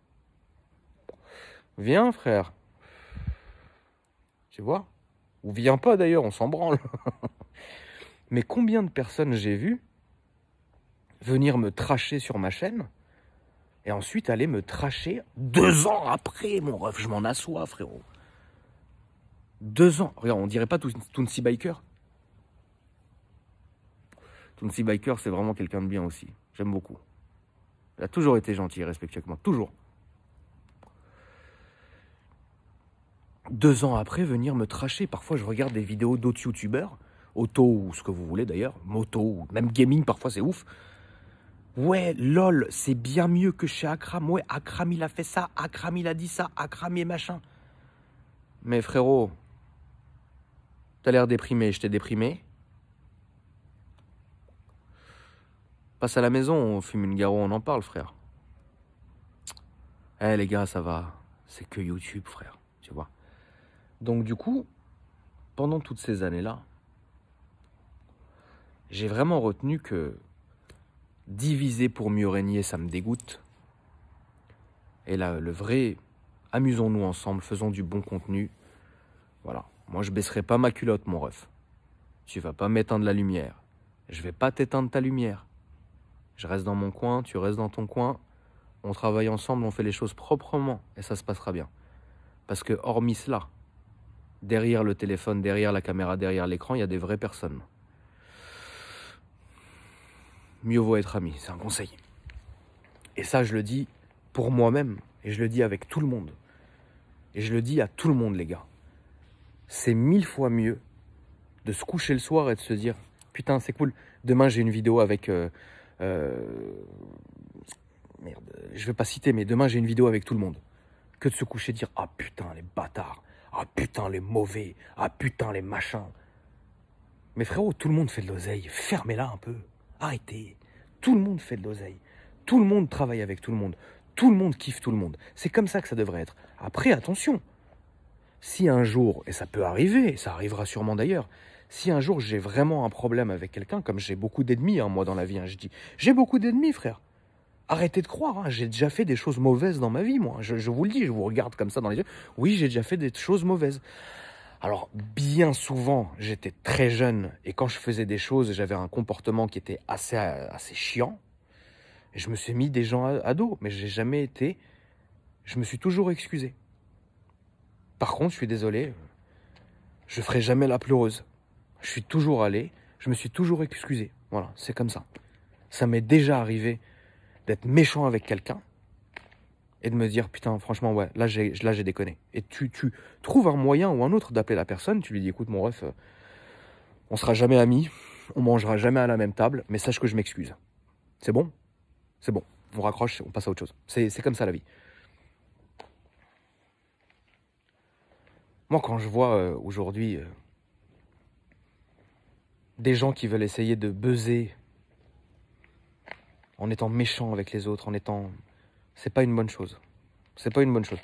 Viens, frère. Tu vois ou vient pas d'ailleurs, on s'en branle. Mais combien de personnes j'ai vu venir me tracher sur ma chaîne et ensuite aller me tracher deux ans après, mon ref, je m'en assois, frérot. Deux ans. Regarde, on dirait pas Tunsi Biker Tounsi Biker, c'est vraiment quelqu'un de bien aussi. J'aime beaucoup. Il a toujours été gentil et respectueux avec moi. Toujours. deux ans après, venir me tracher. Parfois, je regarde des vidéos d'autres youtubeurs, auto ou ce que vous voulez d'ailleurs, moto ou même gaming, parfois c'est ouf. Ouais, lol, c'est bien mieux que chez Akram. Ouais, Akram il a fait ça, Akram il a dit ça, Akram et machin. Mais frérot, t'as l'air déprimé, je t'ai déprimé. Passe à la maison, on fume une garo, on en parle, frère. Eh les gars, ça va. C'est que YouTube, frère. Donc du coup, pendant toutes ces années-là, j'ai vraiment retenu que diviser pour mieux régner, ça me dégoûte. Et là, le vrai, amusons-nous ensemble, faisons du bon contenu. Voilà, moi je baisserai pas ma culotte, mon ref. Tu vas pas m'éteindre la lumière. Je vais pas t'éteindre ta lumière. Je reste dans mon coin, tu restes dans ton coin. On travaille ensemble, on fait les choses proprement et ça se passera bien. Parce que hormis cela, derrière le téléphone, derrière la caméra, derrière l'écran, il y a des vraies personnes. Mieux vaut être ami, c'est un conseil. Et ça, je le dis pour moi-même, et je le dis avec tout le monde. Et je le dis à tout le monde, les gars. C'est mille fois mieux de se coucher le soir et de se dire, putain, c'est cool, demain j'ai une vidéo avec... Je euh, euh, ne je vais pas citer, mais demain j'ai une vidéo avec tout le monde. Que de se coucher et dire, ah putain, les bâtards, ah putain, les mauvais. Ah putain, les machins. Mais frérot, tout le monde fait de l'oseille. Fermez-la un peu. Arrêtez. Tout le monde fait de l'oseille. Tout le monde travaille avec tout le monde. Tout le monde kiffe tout le monde. C'est comme ça que ça devrait être. Après, attention. Si un jour, et ça peut arriver, ça arrivera sûrement d'ailleurs, si un jour j'ai vraiment un problème avec quelqu'un, comme j'ai beaucoup d'ennemis, hein, moi dans la vie, hein, je dis, j'ai beaucoup d'ennemis, frère. Arrêtez de croire, hein. j'ai déjà fait des choses mauvaises dans ma vie, moi. Je, vous le dis, je vous regarde comme ça dans les yeux. Oui, j'ai déjà fait des choses mauvaises. Alors, bien souvent, j'étais très jeune et quand je faisais des choses, j'avais un comportement qui était assez, assez chiant. Je me suis mis des gens à, dos, mais j'ai jamais été. Je me suis toujours excusé. Par contre, je suis désolé, je ferai jamais la pleureuse. Je suis toujours allé, je me suis toujours excusé. Voilà, c'est comme ça. Ça m'est déjà arrivé d'être méchant avec quelqu'un et de me dire putain franchement ouais là j'ai là j'ai déconné et tu tu trouves un moyen ou un autre d'appeler la personne tu lui dis écoute mon ref euh, on sera jamais amis on mangera jamais à la même table mais sache que je m'excuse c'est bon c'est bon on raccroche on passe à autre chose c'est comme ça la vie moi quand je vois euh, aujourd'hui euh, des gens qui veulent essayer de buzzer en étant méchant avec les autres, en étant... C'est pas une bonne chose. C'est pas une bonne chose.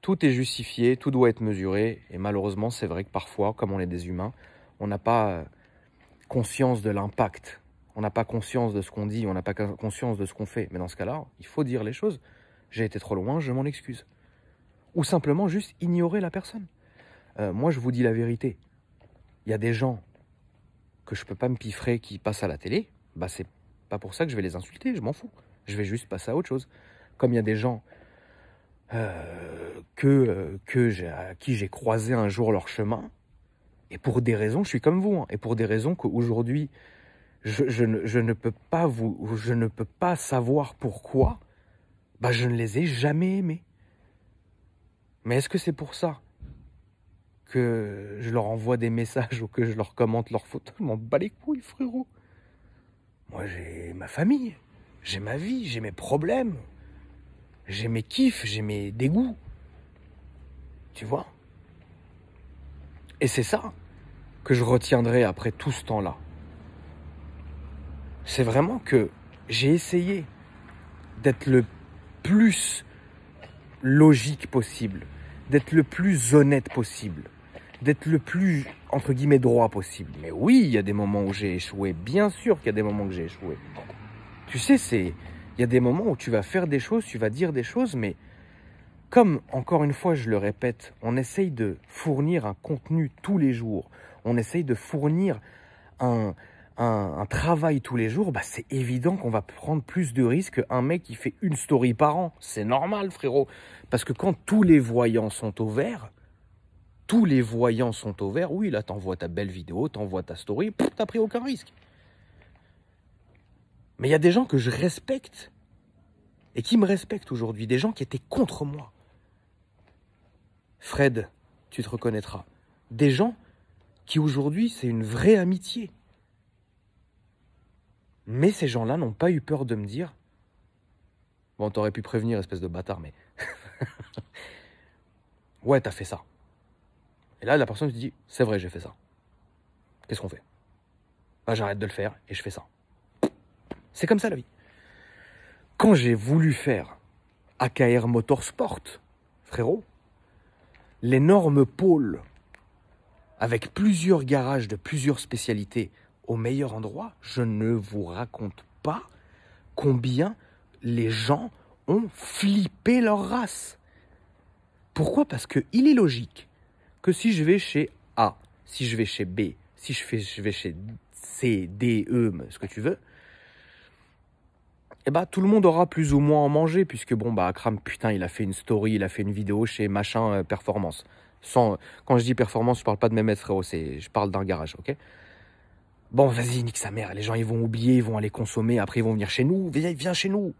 Tout est justifié, tout doit être mesuré, et malheureusement, c'est vrai que parfois, comme on est des humains, on n'a pas conscience de l'impact, on n'a pas conscience de ce qu'on dit, on n'a pas conscience de ce qu'on fait. Mais dans ce cas-là, il faut dire les choses. J'ai été trop loin, je m'en excuse. Ou simplement juste ignorer la personne. Euh, moi, je vous dis la vérité. Il y a des gens que je peux pas me piffrer qui passent à la télé, bah c'est pas pour ça que je vais les insulter, je m'en fous. Je vais juste passer à autre chose. Comme il y a des gens euh, que, euh, que à qui j'ai croisé un jour leur chemin, et pour des raisons, je suis comme vous, hein, et pour des raisons qu'aujourd'hui, je, je, ne, peux pas vous, je ne peux pas savoir pourquoi, bah je ne les ai jamais aimés. Mais est-ce que c'est pour ça que je leur envoie des messages ou que je leur commente leurs photos Je m'en bats les couilles, frérot. Moi, j'ai ma famille, j'ai ma vie, j'ai mes problèmes, j'ai mes kiffs, j'ai mes dégoûts. Tu vois Et c'est ça que je retiendrai après tout ce temps-là. C'est vraiment que j'ai essayé d'être le plus logique possible, d'être le plus honnête possible d'être le plus, entre guillemets, droit possible. Mais oui, il y a des moments où j'ai échoué. Bien sûr qu'il y a des moments où j'ai échoué. Tu sais, c'est, il y a des moments où tu vas faire des choses, tu vas dire des choses, mais comme, encore une fois, je le répète, on essaye de fournir un contenu tous les jours, on essaye de fournir un, un, travail tous les jours, bah c'est évident qu'on va prendre plus de risques qu'un mec qui fait une story par an. C'est normal, frérot. Parce que quand tous les voyants sont au vert, tous les voyants sont au vert, oui, là, t'envoies ta belle vidéo, t'envoies ta story, t'as pris aucun risque. Mais il y a des gens que je respecte et qui me respectent aujourd'hui, des gens qui étaient contre moi. Fred, tu te reconnaîtras. Des gens qui aujourd'hui, c'est une vraie amitié. Mais ces gens-là n'ont pas eu peur de me dire Bon, t'aurais pu prévenir, espèce de bâtard, mais. ouais, t'as fait ça. Et là, la personne se dit, c'est vrai, j'ai fait ça. Qu'est-ce qu'on fait bah, J'arrête de le faire et je fais ça. C'est comme ça la vie. Quand j'ai voulu faire AKR Motorsport, frérot, l'énorme pôle avec plusieurs garages de plusieurs spécialités au meilleur endroit, je ne vous raconte pas combien les gens ont flippé leur race. Pourquoi Parce qu'il est logique que si je vais chez A, si je vais chez B, si je, fais, je vais chez C, D, E, ce que tu veux, eh ben, tout le monde aura plus ou moins en manger, puisque bon, bah, Akram, putain, il a fait une story, il a fait une vidéo chez machin euh, performance. Sans, quand je dis performance, je parle pas de Mehmet, frérot, je parle d'un garage, ok Bon, vas-y, nique sa mère, les gens, ils vont oublier, ils vont aller consommer, après, ils vont venir chez nous, viens, viens chez nous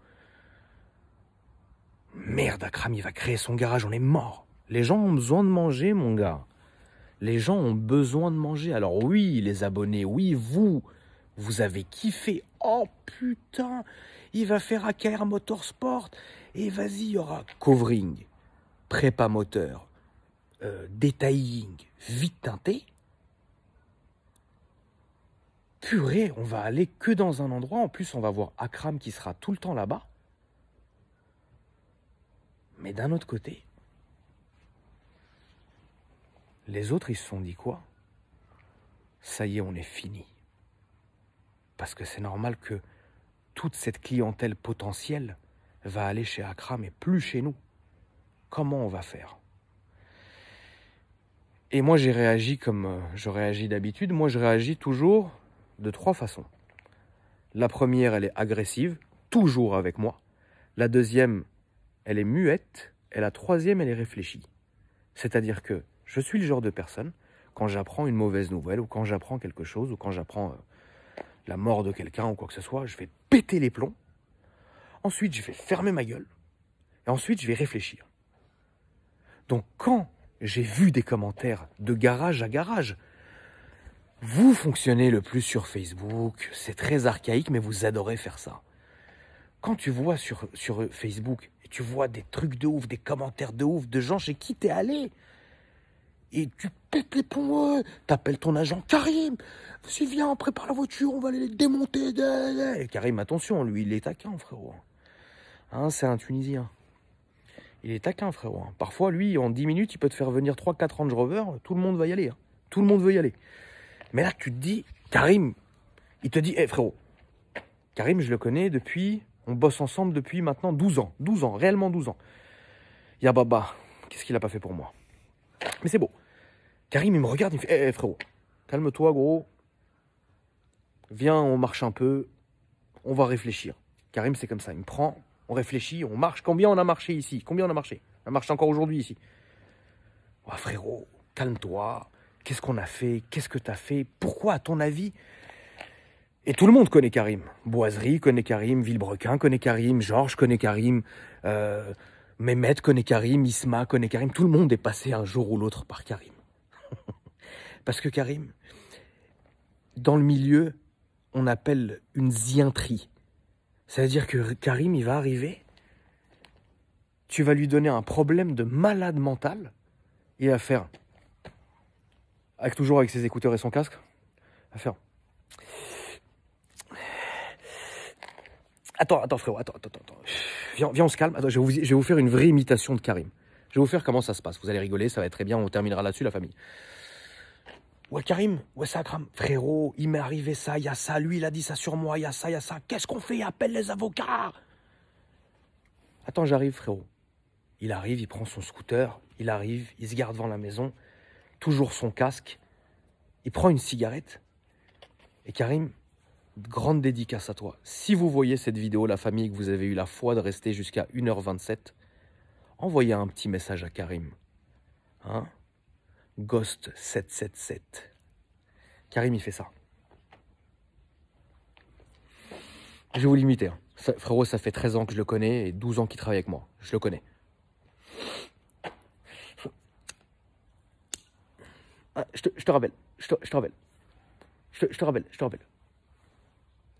Merde, Akram, il va créer son garage, on est mort les gens ont besoin de manger, mon gars. Les gens ont besoin de manger. Alors oui, les abonnés, oui, vous, vous avez kiffé. Oh putain, il va faire AKR Motorsport. Et vas-y, il y aura covering, prépa moteur, euh, vite teinté. Purée, on va aller que dans un endroit. En plus, on va voir Akram qui sera tout le temps là-bas. Mais d'un autre côté, les autres, ils se sont dit quoi Ça y est, on est fini. Parce que c'est normal que toute cette clientèle potentielle va aller chez Accra, mais plus chez nous. Comment on va faire Et moi, j'ai réagi comme euh, je réagis d'habitude. Moi, je réagis toujours de trois façons. La première, elle est agressive, toujours avec moi. La deuxième, elle est muette. Et la troisième, elle est réfléchie. C'est-à-dire que je suis le genre de personne, quand j'apprends une mauvaise nouvelle, ou quand j'apprends quelque chose, ou quand j'apprends euh, la mort de quelqu'un, ou quoi que ce soit, je vais péter les plombs. Ensuite, je vais fermer ma gueule. Et ensuite, je vais réfléchir. Donc quand j'ai vu des commentaires de garage à garage, vous fonctionnez le plus sur Facebook, c'est très archaïque, mais vous adorez faire ça. Quand tu vois sur, sur Facebook, tu vois des trucs de ouf, des commentaires de ouf de gens chez qui t'es allé, et tu pètes les plombs, t'appelles ton agent Karim, si y viens, prépare la voiture, on va aller les démonter. Et Karim, attention, lui, il est taquin, frérot. Hein, c'est un Tunisien. Il est taquin, frérot. Parfois, lui, en 10 minutes, il peut te faire venir 3-4 Range Rover, tout le monde va y aller. Hein. Tout le monde veut y aller. Mais là, tu te dis, Karim, il te dit, hé eh, frérot, Karim, je le connais depuis, on bosse ensemble depuis maintenant 12 ans. 12 ans, réellement 12 ans. Yababa, qu'est-ce qu'il a pas fait pour moi Mais c'est beau. Karim, il me regarde, il me fait eh, eh frérot, calme-toi, gros. Viens, on marche un peu. On va réfléchir. Karim, c'est comme ça. Il me prend, on réfléchit, on marche. Combien on a marché ici Combien on a marché On a marché encore aujourd'hui ici. Oh, frérot, calme-toi. Qu'est-ce qu'on a fait Qu'est-ce que t'as fait Pourquoi, à ton avis Et tout le monde connaît Karim. Boiserie connaît Karim, Villebrequin connaît Karim, Georges connaît Karim, euh, Mehmet connaît Karim, Isma connaît Karim. Tout le monde est passé un jour ou l'autre par Karim. Parce que Karim, dans le milieu, on appelle une zientrie. cest à dire que Karim, il va arriver, tu vas lui donner un problème de malade mental, et à faire, avec, toujours avec ses écouteurs et son casque, à faire. Attends, attends frérot, attends, attends, attends. Viens, on se calme. vous, je vais vous faire une vraie imitation de Karim. Je vais vous faire comment ça se passe. Vous allez rigoler, ça va être très bien, on terminera là-dessus la famille. Ouais Karim, ouais ça Frérot, il m'est arrivé ça, il y a ça, lui il a dit ça sur moi, il y a ça, il y a ça. Qu'est-ce qu'on fait Il Appelle les avocats Attends, j'arrive frérot. Il arrive, il prend son scooter, il arrive, il se garde devant la maison, toujours son casque, il prend une cigarette. Et Karim, grande dédicace à toi. Si vous voyez cette vidéo, la famille, que vous avez eu la foi de rester jusqu'à 1h27, envoyez un petit message à Karim. Hein Ghost 777. Karim, il fait ça. Je vais vous limiter. Hein. frérot, ça fait 13 ans que je le connais et 12 ans qu'il travaille avec moi. Je le connais. Ah, je, te, rappelle. Je te, rappelle. Je te, rappelle. Je te rappelle.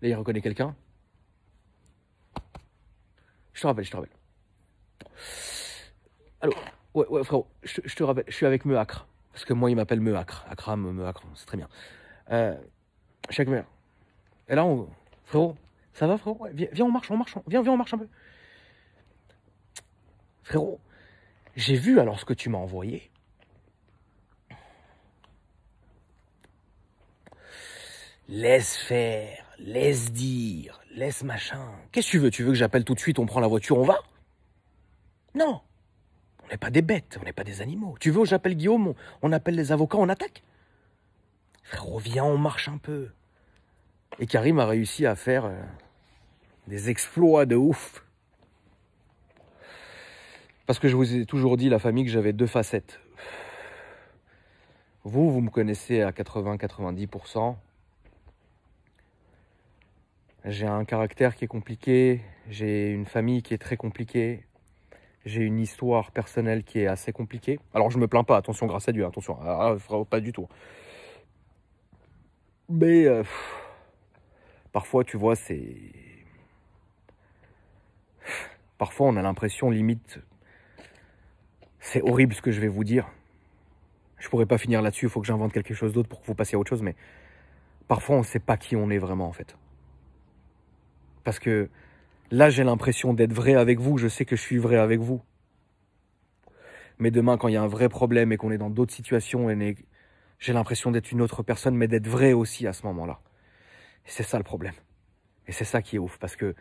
Là, il reconnaît quelqu'un. Je te rappelle, je te rappelle. Allô Ouais, ouais, frérot, je, te rappelle, je suis avec Meacre. Parce que moi, il m'appelle Meacre. Akram, Meacre, c'est très bien. Euh, chaque mère. Et là, frérot, ça va, frérot viens, on marche, on marche, viens, viens, on marche un peu. Frérot, j'ai vu alors ce que tu m'as envoyé. Laisse faire, laisse dire, laisse machin. Qu'est-ce que tu veux Tu veux que j'appelle tout de suite, on prend la voiture, on va Non on n'est pas des bêtes, on n'est pas des animaux. Tu veux, j'appelle Guillaume, on appelle les avocats, on attaque. Reviens, on marche un peu. Et Karim a réussi à faire euh, des exploits de ouf. Parce que je vous ai toujours dit, la famille, que j'avais deux facettes. Vous, vous me connaissez à 80-90%. J'ai un caractère qui est compliqué, j'ai une famille qui est très compliquée. J'ai une histoire personnelle qui est assez compliquée. Alors je me plains pas, attention, grâce à Dieu, hein, attention, ah, ah pas du tout. Mais euh, parfois, tu vois, c'est... Parfois, on a l'impression, limite, c'est horrible ce que je vais vous dire. Je pourrais pas finir là-dessus, il faut que j'invente quelque chose d'autre pour que vous passiez à autre chose, mais parfois, on ne sait pas qui on est vraiment, en fait. Parce que Là, j'ai l'impression d'être vrai avec vous, je sais que je suis vrai avec vous. Mais demain, quand il y a un vrai problème et qu'on est dans d'autres situations, j'ai l'impression d'être une autre personne, mais d'être vrai aussi à ce moment-là. c'est ça le problème. Et c'est ça qui est ouf, parce que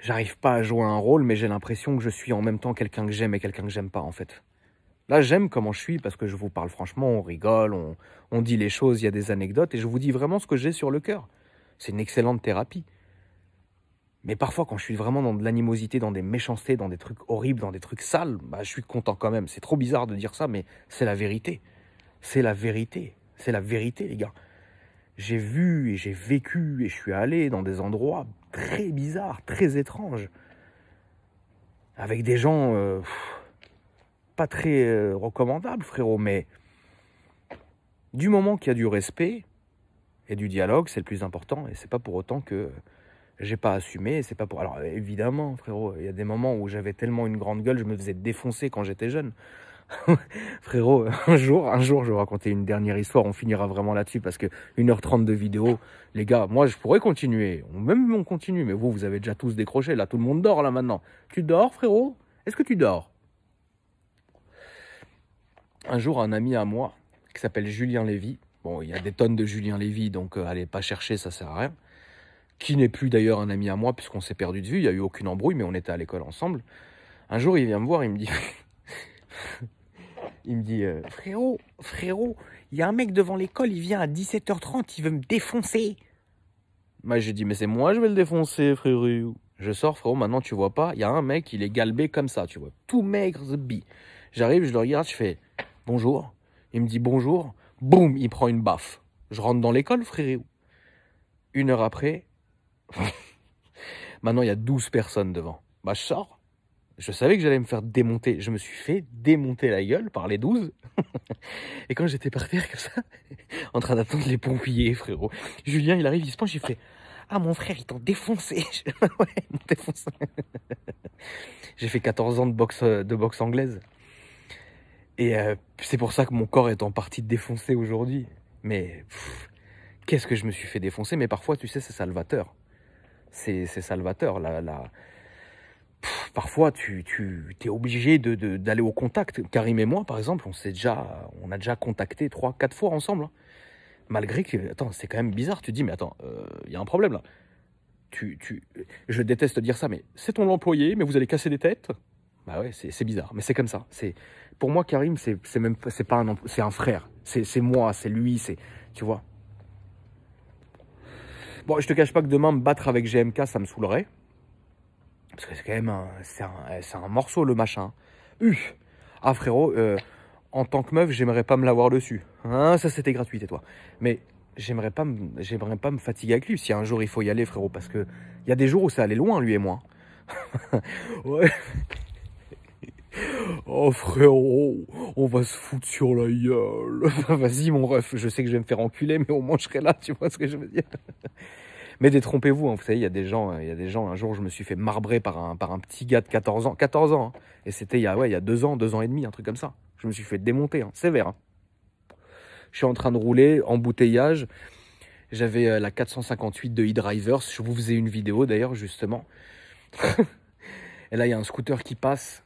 j'arrive pas à jouer un rôle, mais j'ai l'impression que je suis en même temps quelqu'un que j'aime et quelqu'un que j'aime pas, en fait. Là, j'aime comment je suis parce que je vous parle franchement, on rigole, on, on dit les choses, il y a des anecdotes et je vous dis vraiment ce que j'ai sur le cœur. C'est une excellente thérapie. Mais parfois, quand je suis vraiment dans de l'animosité, dans des méchancetés, dans des trucs horribles, dans des trucs sales, bah, je suis content quand même. C'est trop bizarre de dire ça, mais c'est la vérité. C'est la vérité. C'est la vérité, les gars. J'ai vu et j'ai vécu et je suis allé dans des endroits très bizarres, très étranges, avec des gens euh, pas très euh, recommandables, frérot, mais du moment qu'il y a du respect et du dialogue, c'est le plus important, et c'est pas pour autant que j'ai pas assumé. C'est pas pour. Alors évidemment, frérot, il y a des moments où j'avais tellement une grande gueule, je me faisais défoncer quand j'étais jeune. frérot, un jour, un jour, je vais raconter une dernière histoire. On finira vraiment là-dessus parce que 1h30 de vidéo, les gars, moi, je pourrais continuer. On, même on continue, mais vous, vous avez déjà tous décroché. Là, tout le monde dort là maintenant. Tu dors, frérot Est-ce que tu dors Un jour, un ami à moi qui s'appelle Julien Lévy. Bon, il y a des tonnes de Julien Lévy, donc euh, allez pas chercher, ça sert à rien qui n'est plus d'ailleurs un ami à moi, puisqu'on s'est perdu de vue, il n'y a eu aucune embrouille, mais on était à l'école ensemble. Un jour, il vient me voir, il me dit. il me dit euh, Frérot, frérot, il y a un mec devant l'école, il vient à 17h30, il veut me défoncer. Moi, je dis Mais c'est moi, je vais le défoncer, frérot. Je sors, frérot, maintenant tu vois pas, il y a un mec, il est galbé comme ça, tu vois, tout maigre, bi. J'arrive, je le regarde, je fais Bonjour. Il me dit Bonjour. Boum, il prend une baffe. Je rentre dans l'école, frérot. Une heure après, Maintenant, il y a 12 personnes devant. Bah, je sors. Je savais que j'allais me faire démonter. Je me suis fait démonter la gueule par les 12. Et quand j'étais par terre comme ça, en train d'attendre les pompiers, frérot, Julien, il arrive, il se penche, il fait Ah, mon frère, il t'en défoncé. J'ai fait 14 ans de boxe, de boxe anglaise. Et euh, c'est pour ça que mon corps est en partie défoncé aujourd'hui. Mais qu'est-ce que je me suis fait défoncer Mais parfois, tu sais, c'est salvateur c'est salvateur. La, parfois, tu, tu es obligé d'aller au contact. Karim et moi, par exemple, on, déjà, on a déjà contacté trois quatre fois ensemble. Hein. Malgré que, attends, c'est quand même bizarre. Tu dis, mais attends, il euh, y a un problème là. Tu, tu... Je déteste dire ça, mais c'est ton employé, mais vous allez casser des têtes bah ouais, c'est bizarre, mais c'est comme ça. C'est pour moi Karim, c'est même c'est pas un c'est un frère. C'est moi, c'est lui, c'est tu vois. Bon, je te cache pas que demain, me battre avec GMK, ça me saoulerait. Parce que c'est quand même un, un, eh, un, morceau, le machin. Ah, frérot, euh, en tant que meuf, j'aimerais pas me l'avoir dessus. Hein, ça, c'était gratuit, et toi. Mais j'aimerais pas, j'aimerais pas me fatiguer avec lui. Si un jour, il faut y aller, frérot, parce que il y a des jours où ça allait loin, lui et moi. ouais. Oh frérot, on va se foutre sur la gueule. Ah, vas-y mon ref, je sais que je vais me faire enculer, mais au moins je serai là, tu vois ce que je veux dire. Mais détrompez-vous, hein, vous savez, il y a des gens, il y a des gens, un jour je me suis fait marbrer par un, par un petit gars de 14 ans, 14 ans, hein. et c'était il, y a, il y a deux ans, deux ans et demi, un truc comme ça. Je me suis fait démonter, hein, sévère. Je suis en train de rouler, embouteillage, j'avais euh, la 458 de e-drivers, je vous faisais une vidéo d'ailleurs justement. et là il y a un scooter qui passe,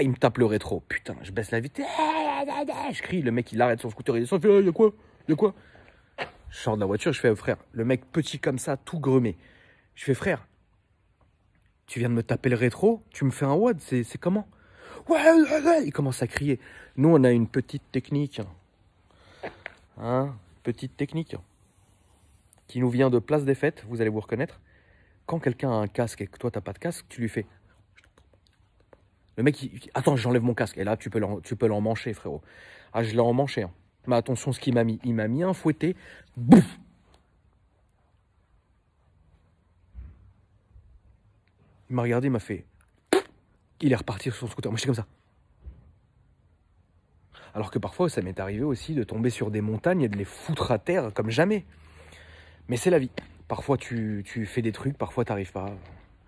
il me tape le rétro. Putain, je baisse la vitesse. Eh, eh, eh, je crie, le mec il arrête son scooter, il descend, fait, il y a quoi y a quoi Je sors de la voiture, je fais, frère, le mec petit comme ça, tout grumé. Je fais, frère, tu viens de me taper le rétro, tu me fais un WAD, c'est comment ouais, il commence à crier. Nous, on a une petite technique. Hein. hein, petite technique qui nous vient de Place des Fêtes, vous allez vous reconnaître. Quand quelqu'un a un casque et que toi, t'as pas de casque, tu lui fais le mec, attends, j'enlève mon casque. Et là, tu peux l'emmancher, frérot. Ah, je l'ai emmanché. Hein. Mais attention, ce qu'il m'a mis, il m'a mis un fouetté. Bouf Il m'a regardé, il m'a fait. Il est reparti sur son scooter. Moi, j'étais comme ça. Alors que parfois, ça m'est arrivé aussi de tomber sur des montagnes et de les foutre à terre comme jamais. Mais c'est la vie. Parfois, tu, fais des trucs, parfois, tu n'arrives pas.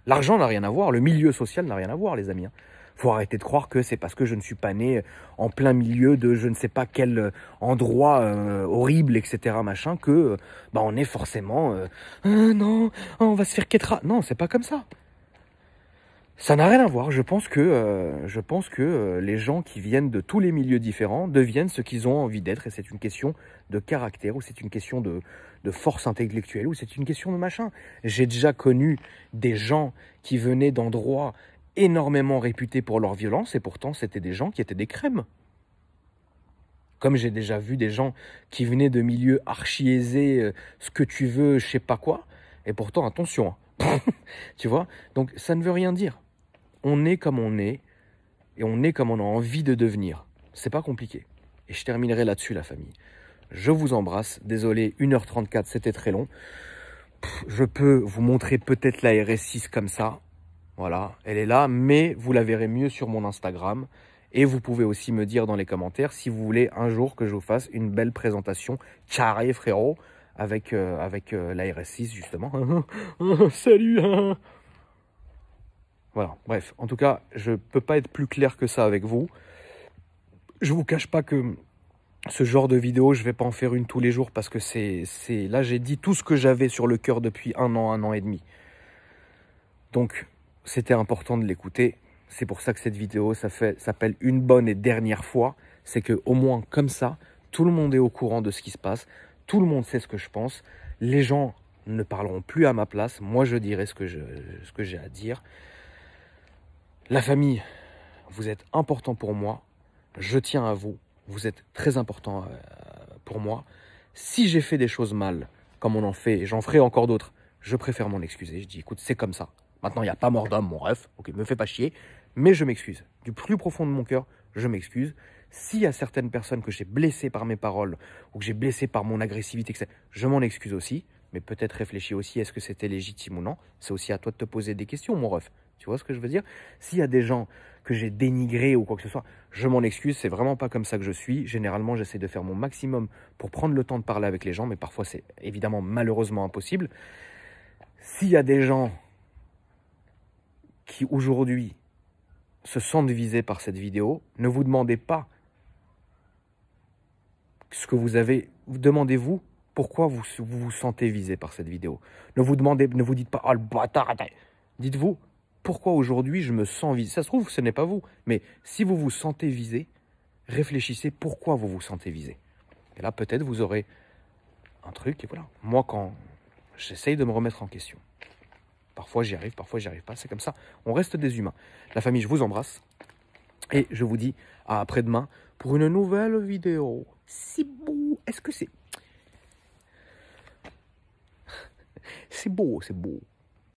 L'argent n'a rien à voir, le milieu social n'a rien à voir, les amis. Hein faut arrêter de croire que c'est parce que je ne suis pas né euh, en plein milieu de je ne sais pas quel euh, endroit euh, horrible, etc. machin, que bah on est forcément non, oh, on va se faire Non, c'est pas comme ça. Ça n'a rien à voir. Je pense que, je pense que les gens qui viennent de tous les milieux différents deviennent ce qu'ils ont envie d'être. Et c'est une question de caractère, ou c'est une question de, de force intellectuelle, ou c'est une question de machin. J'ai déjà connu des gens qui venaient d'endroits énormément réputés pour leur violence, et pourtant c'était des gens qui étaient des crèmes. Comme j'ai déjà vu des gens qui venaient de milieux archi aisés, euh, ce que tu veux, je sais pas quoi, et pourtant attention, hein. tu vois. Donc ça ne veut rien dire. On est comme on est, et on est comme on a envie de devenir. C'est pas compliqué. Et je terminerai là-dessus, la famille. Je vous embrasse. Désolé, 1h34, c'était très long. je peux vous montrer peut-être la RS6 comme ça. Voilà, elle est là, mais vous la verrez mieux sur mon Instagram. Et vous pouvez aussi me dire dans les commentaires si vous voulez un jour que je vous fasse une belle présentation. Carré frérot, avec, lars euh, avec euh, la RS6 justement. Salut hein. Voilà, bref, en tout cas, je ne peux pas être plus clair que ça avec vous. Je ne vous cache pas que ce genre de vidéo, je ne vais pas en faire une tous les jours parce que c'est... là j'ai dit tout ce que j'avais sur le cœur depuis un an, un an et demi. Donc c'était important de l'écouter. C'est pour ça que cette vidéo s'appelle Une bonne et dernière fois. C'est que au moins comme ça, tout le monde est au courant de ce qui se passe. Tout le monde sait ce que je pense. Les gens ne parleront plus à ma place. Moi, je dirai ce que j'ai à dire. La famille, vous êtes important pour moi. Je tiens à vous. Vous êtes très important euh, pour moi. Si j'ai fait des choses mal, comme on en fait, et j'en ferai encore d'autres, je préfère m'en excuser. Je dis, écoute, c'est comme ça. Maintenant, il n'y a pas mort d'homme, mon ref. Ok, me fais pas chier. Mais je m'excuse. Du plus profond de mon cœur, je m'excuse. S'il y a certaines personnes que j'ai blessées par mes paroles ou que j'ai blessées par mon agressivité, je m'en excuse aussi. Mais peut-être réfléchis aussi, est-ce que c'était légitime ou non C'est aussi à toi de te poser des questions, mon ref. Tu vois ce que je veux dire S'il y a des gens que j'ai dénigrés ou quoi que ce soit, je m'en excuse, c'est vraiment pas comme ça que je suis. Généralement, j'essaie de faire mon maximum pour prendre le temps de parler avec les gens, mais parfois c'est évidemment malheureusement impossible. S'il y a des gens qui aujourd'hui se sentent visés par cette vidéo, ne vous demandez pas ce que vous avez, demandez-vous pourquoi vous, vous, sentez visé par cette vidéo. Ne vous demandez, ne vous dites pas, oh, le bâtard, dites-vous, pourquoi aujourd'hui je me sens visé Ça se trouve, ce n'est pas vous, mais si vous vous sentez visé, réfléchissez pourquoi vous vous sentez visé. Et là, peut-être vous aurez un truc, et voilà. Moi, quand j'essaye de me remettre en question, Parfois j'y arrive, parfois j'y arrive pas. C'est comme ça. On reste des humains. La famille, je vous embrasse. Et je vous dis à après-demain pour une nouvelle vidéo. C'est beau. Est-ce que c'est... C'est beau, c'est beau.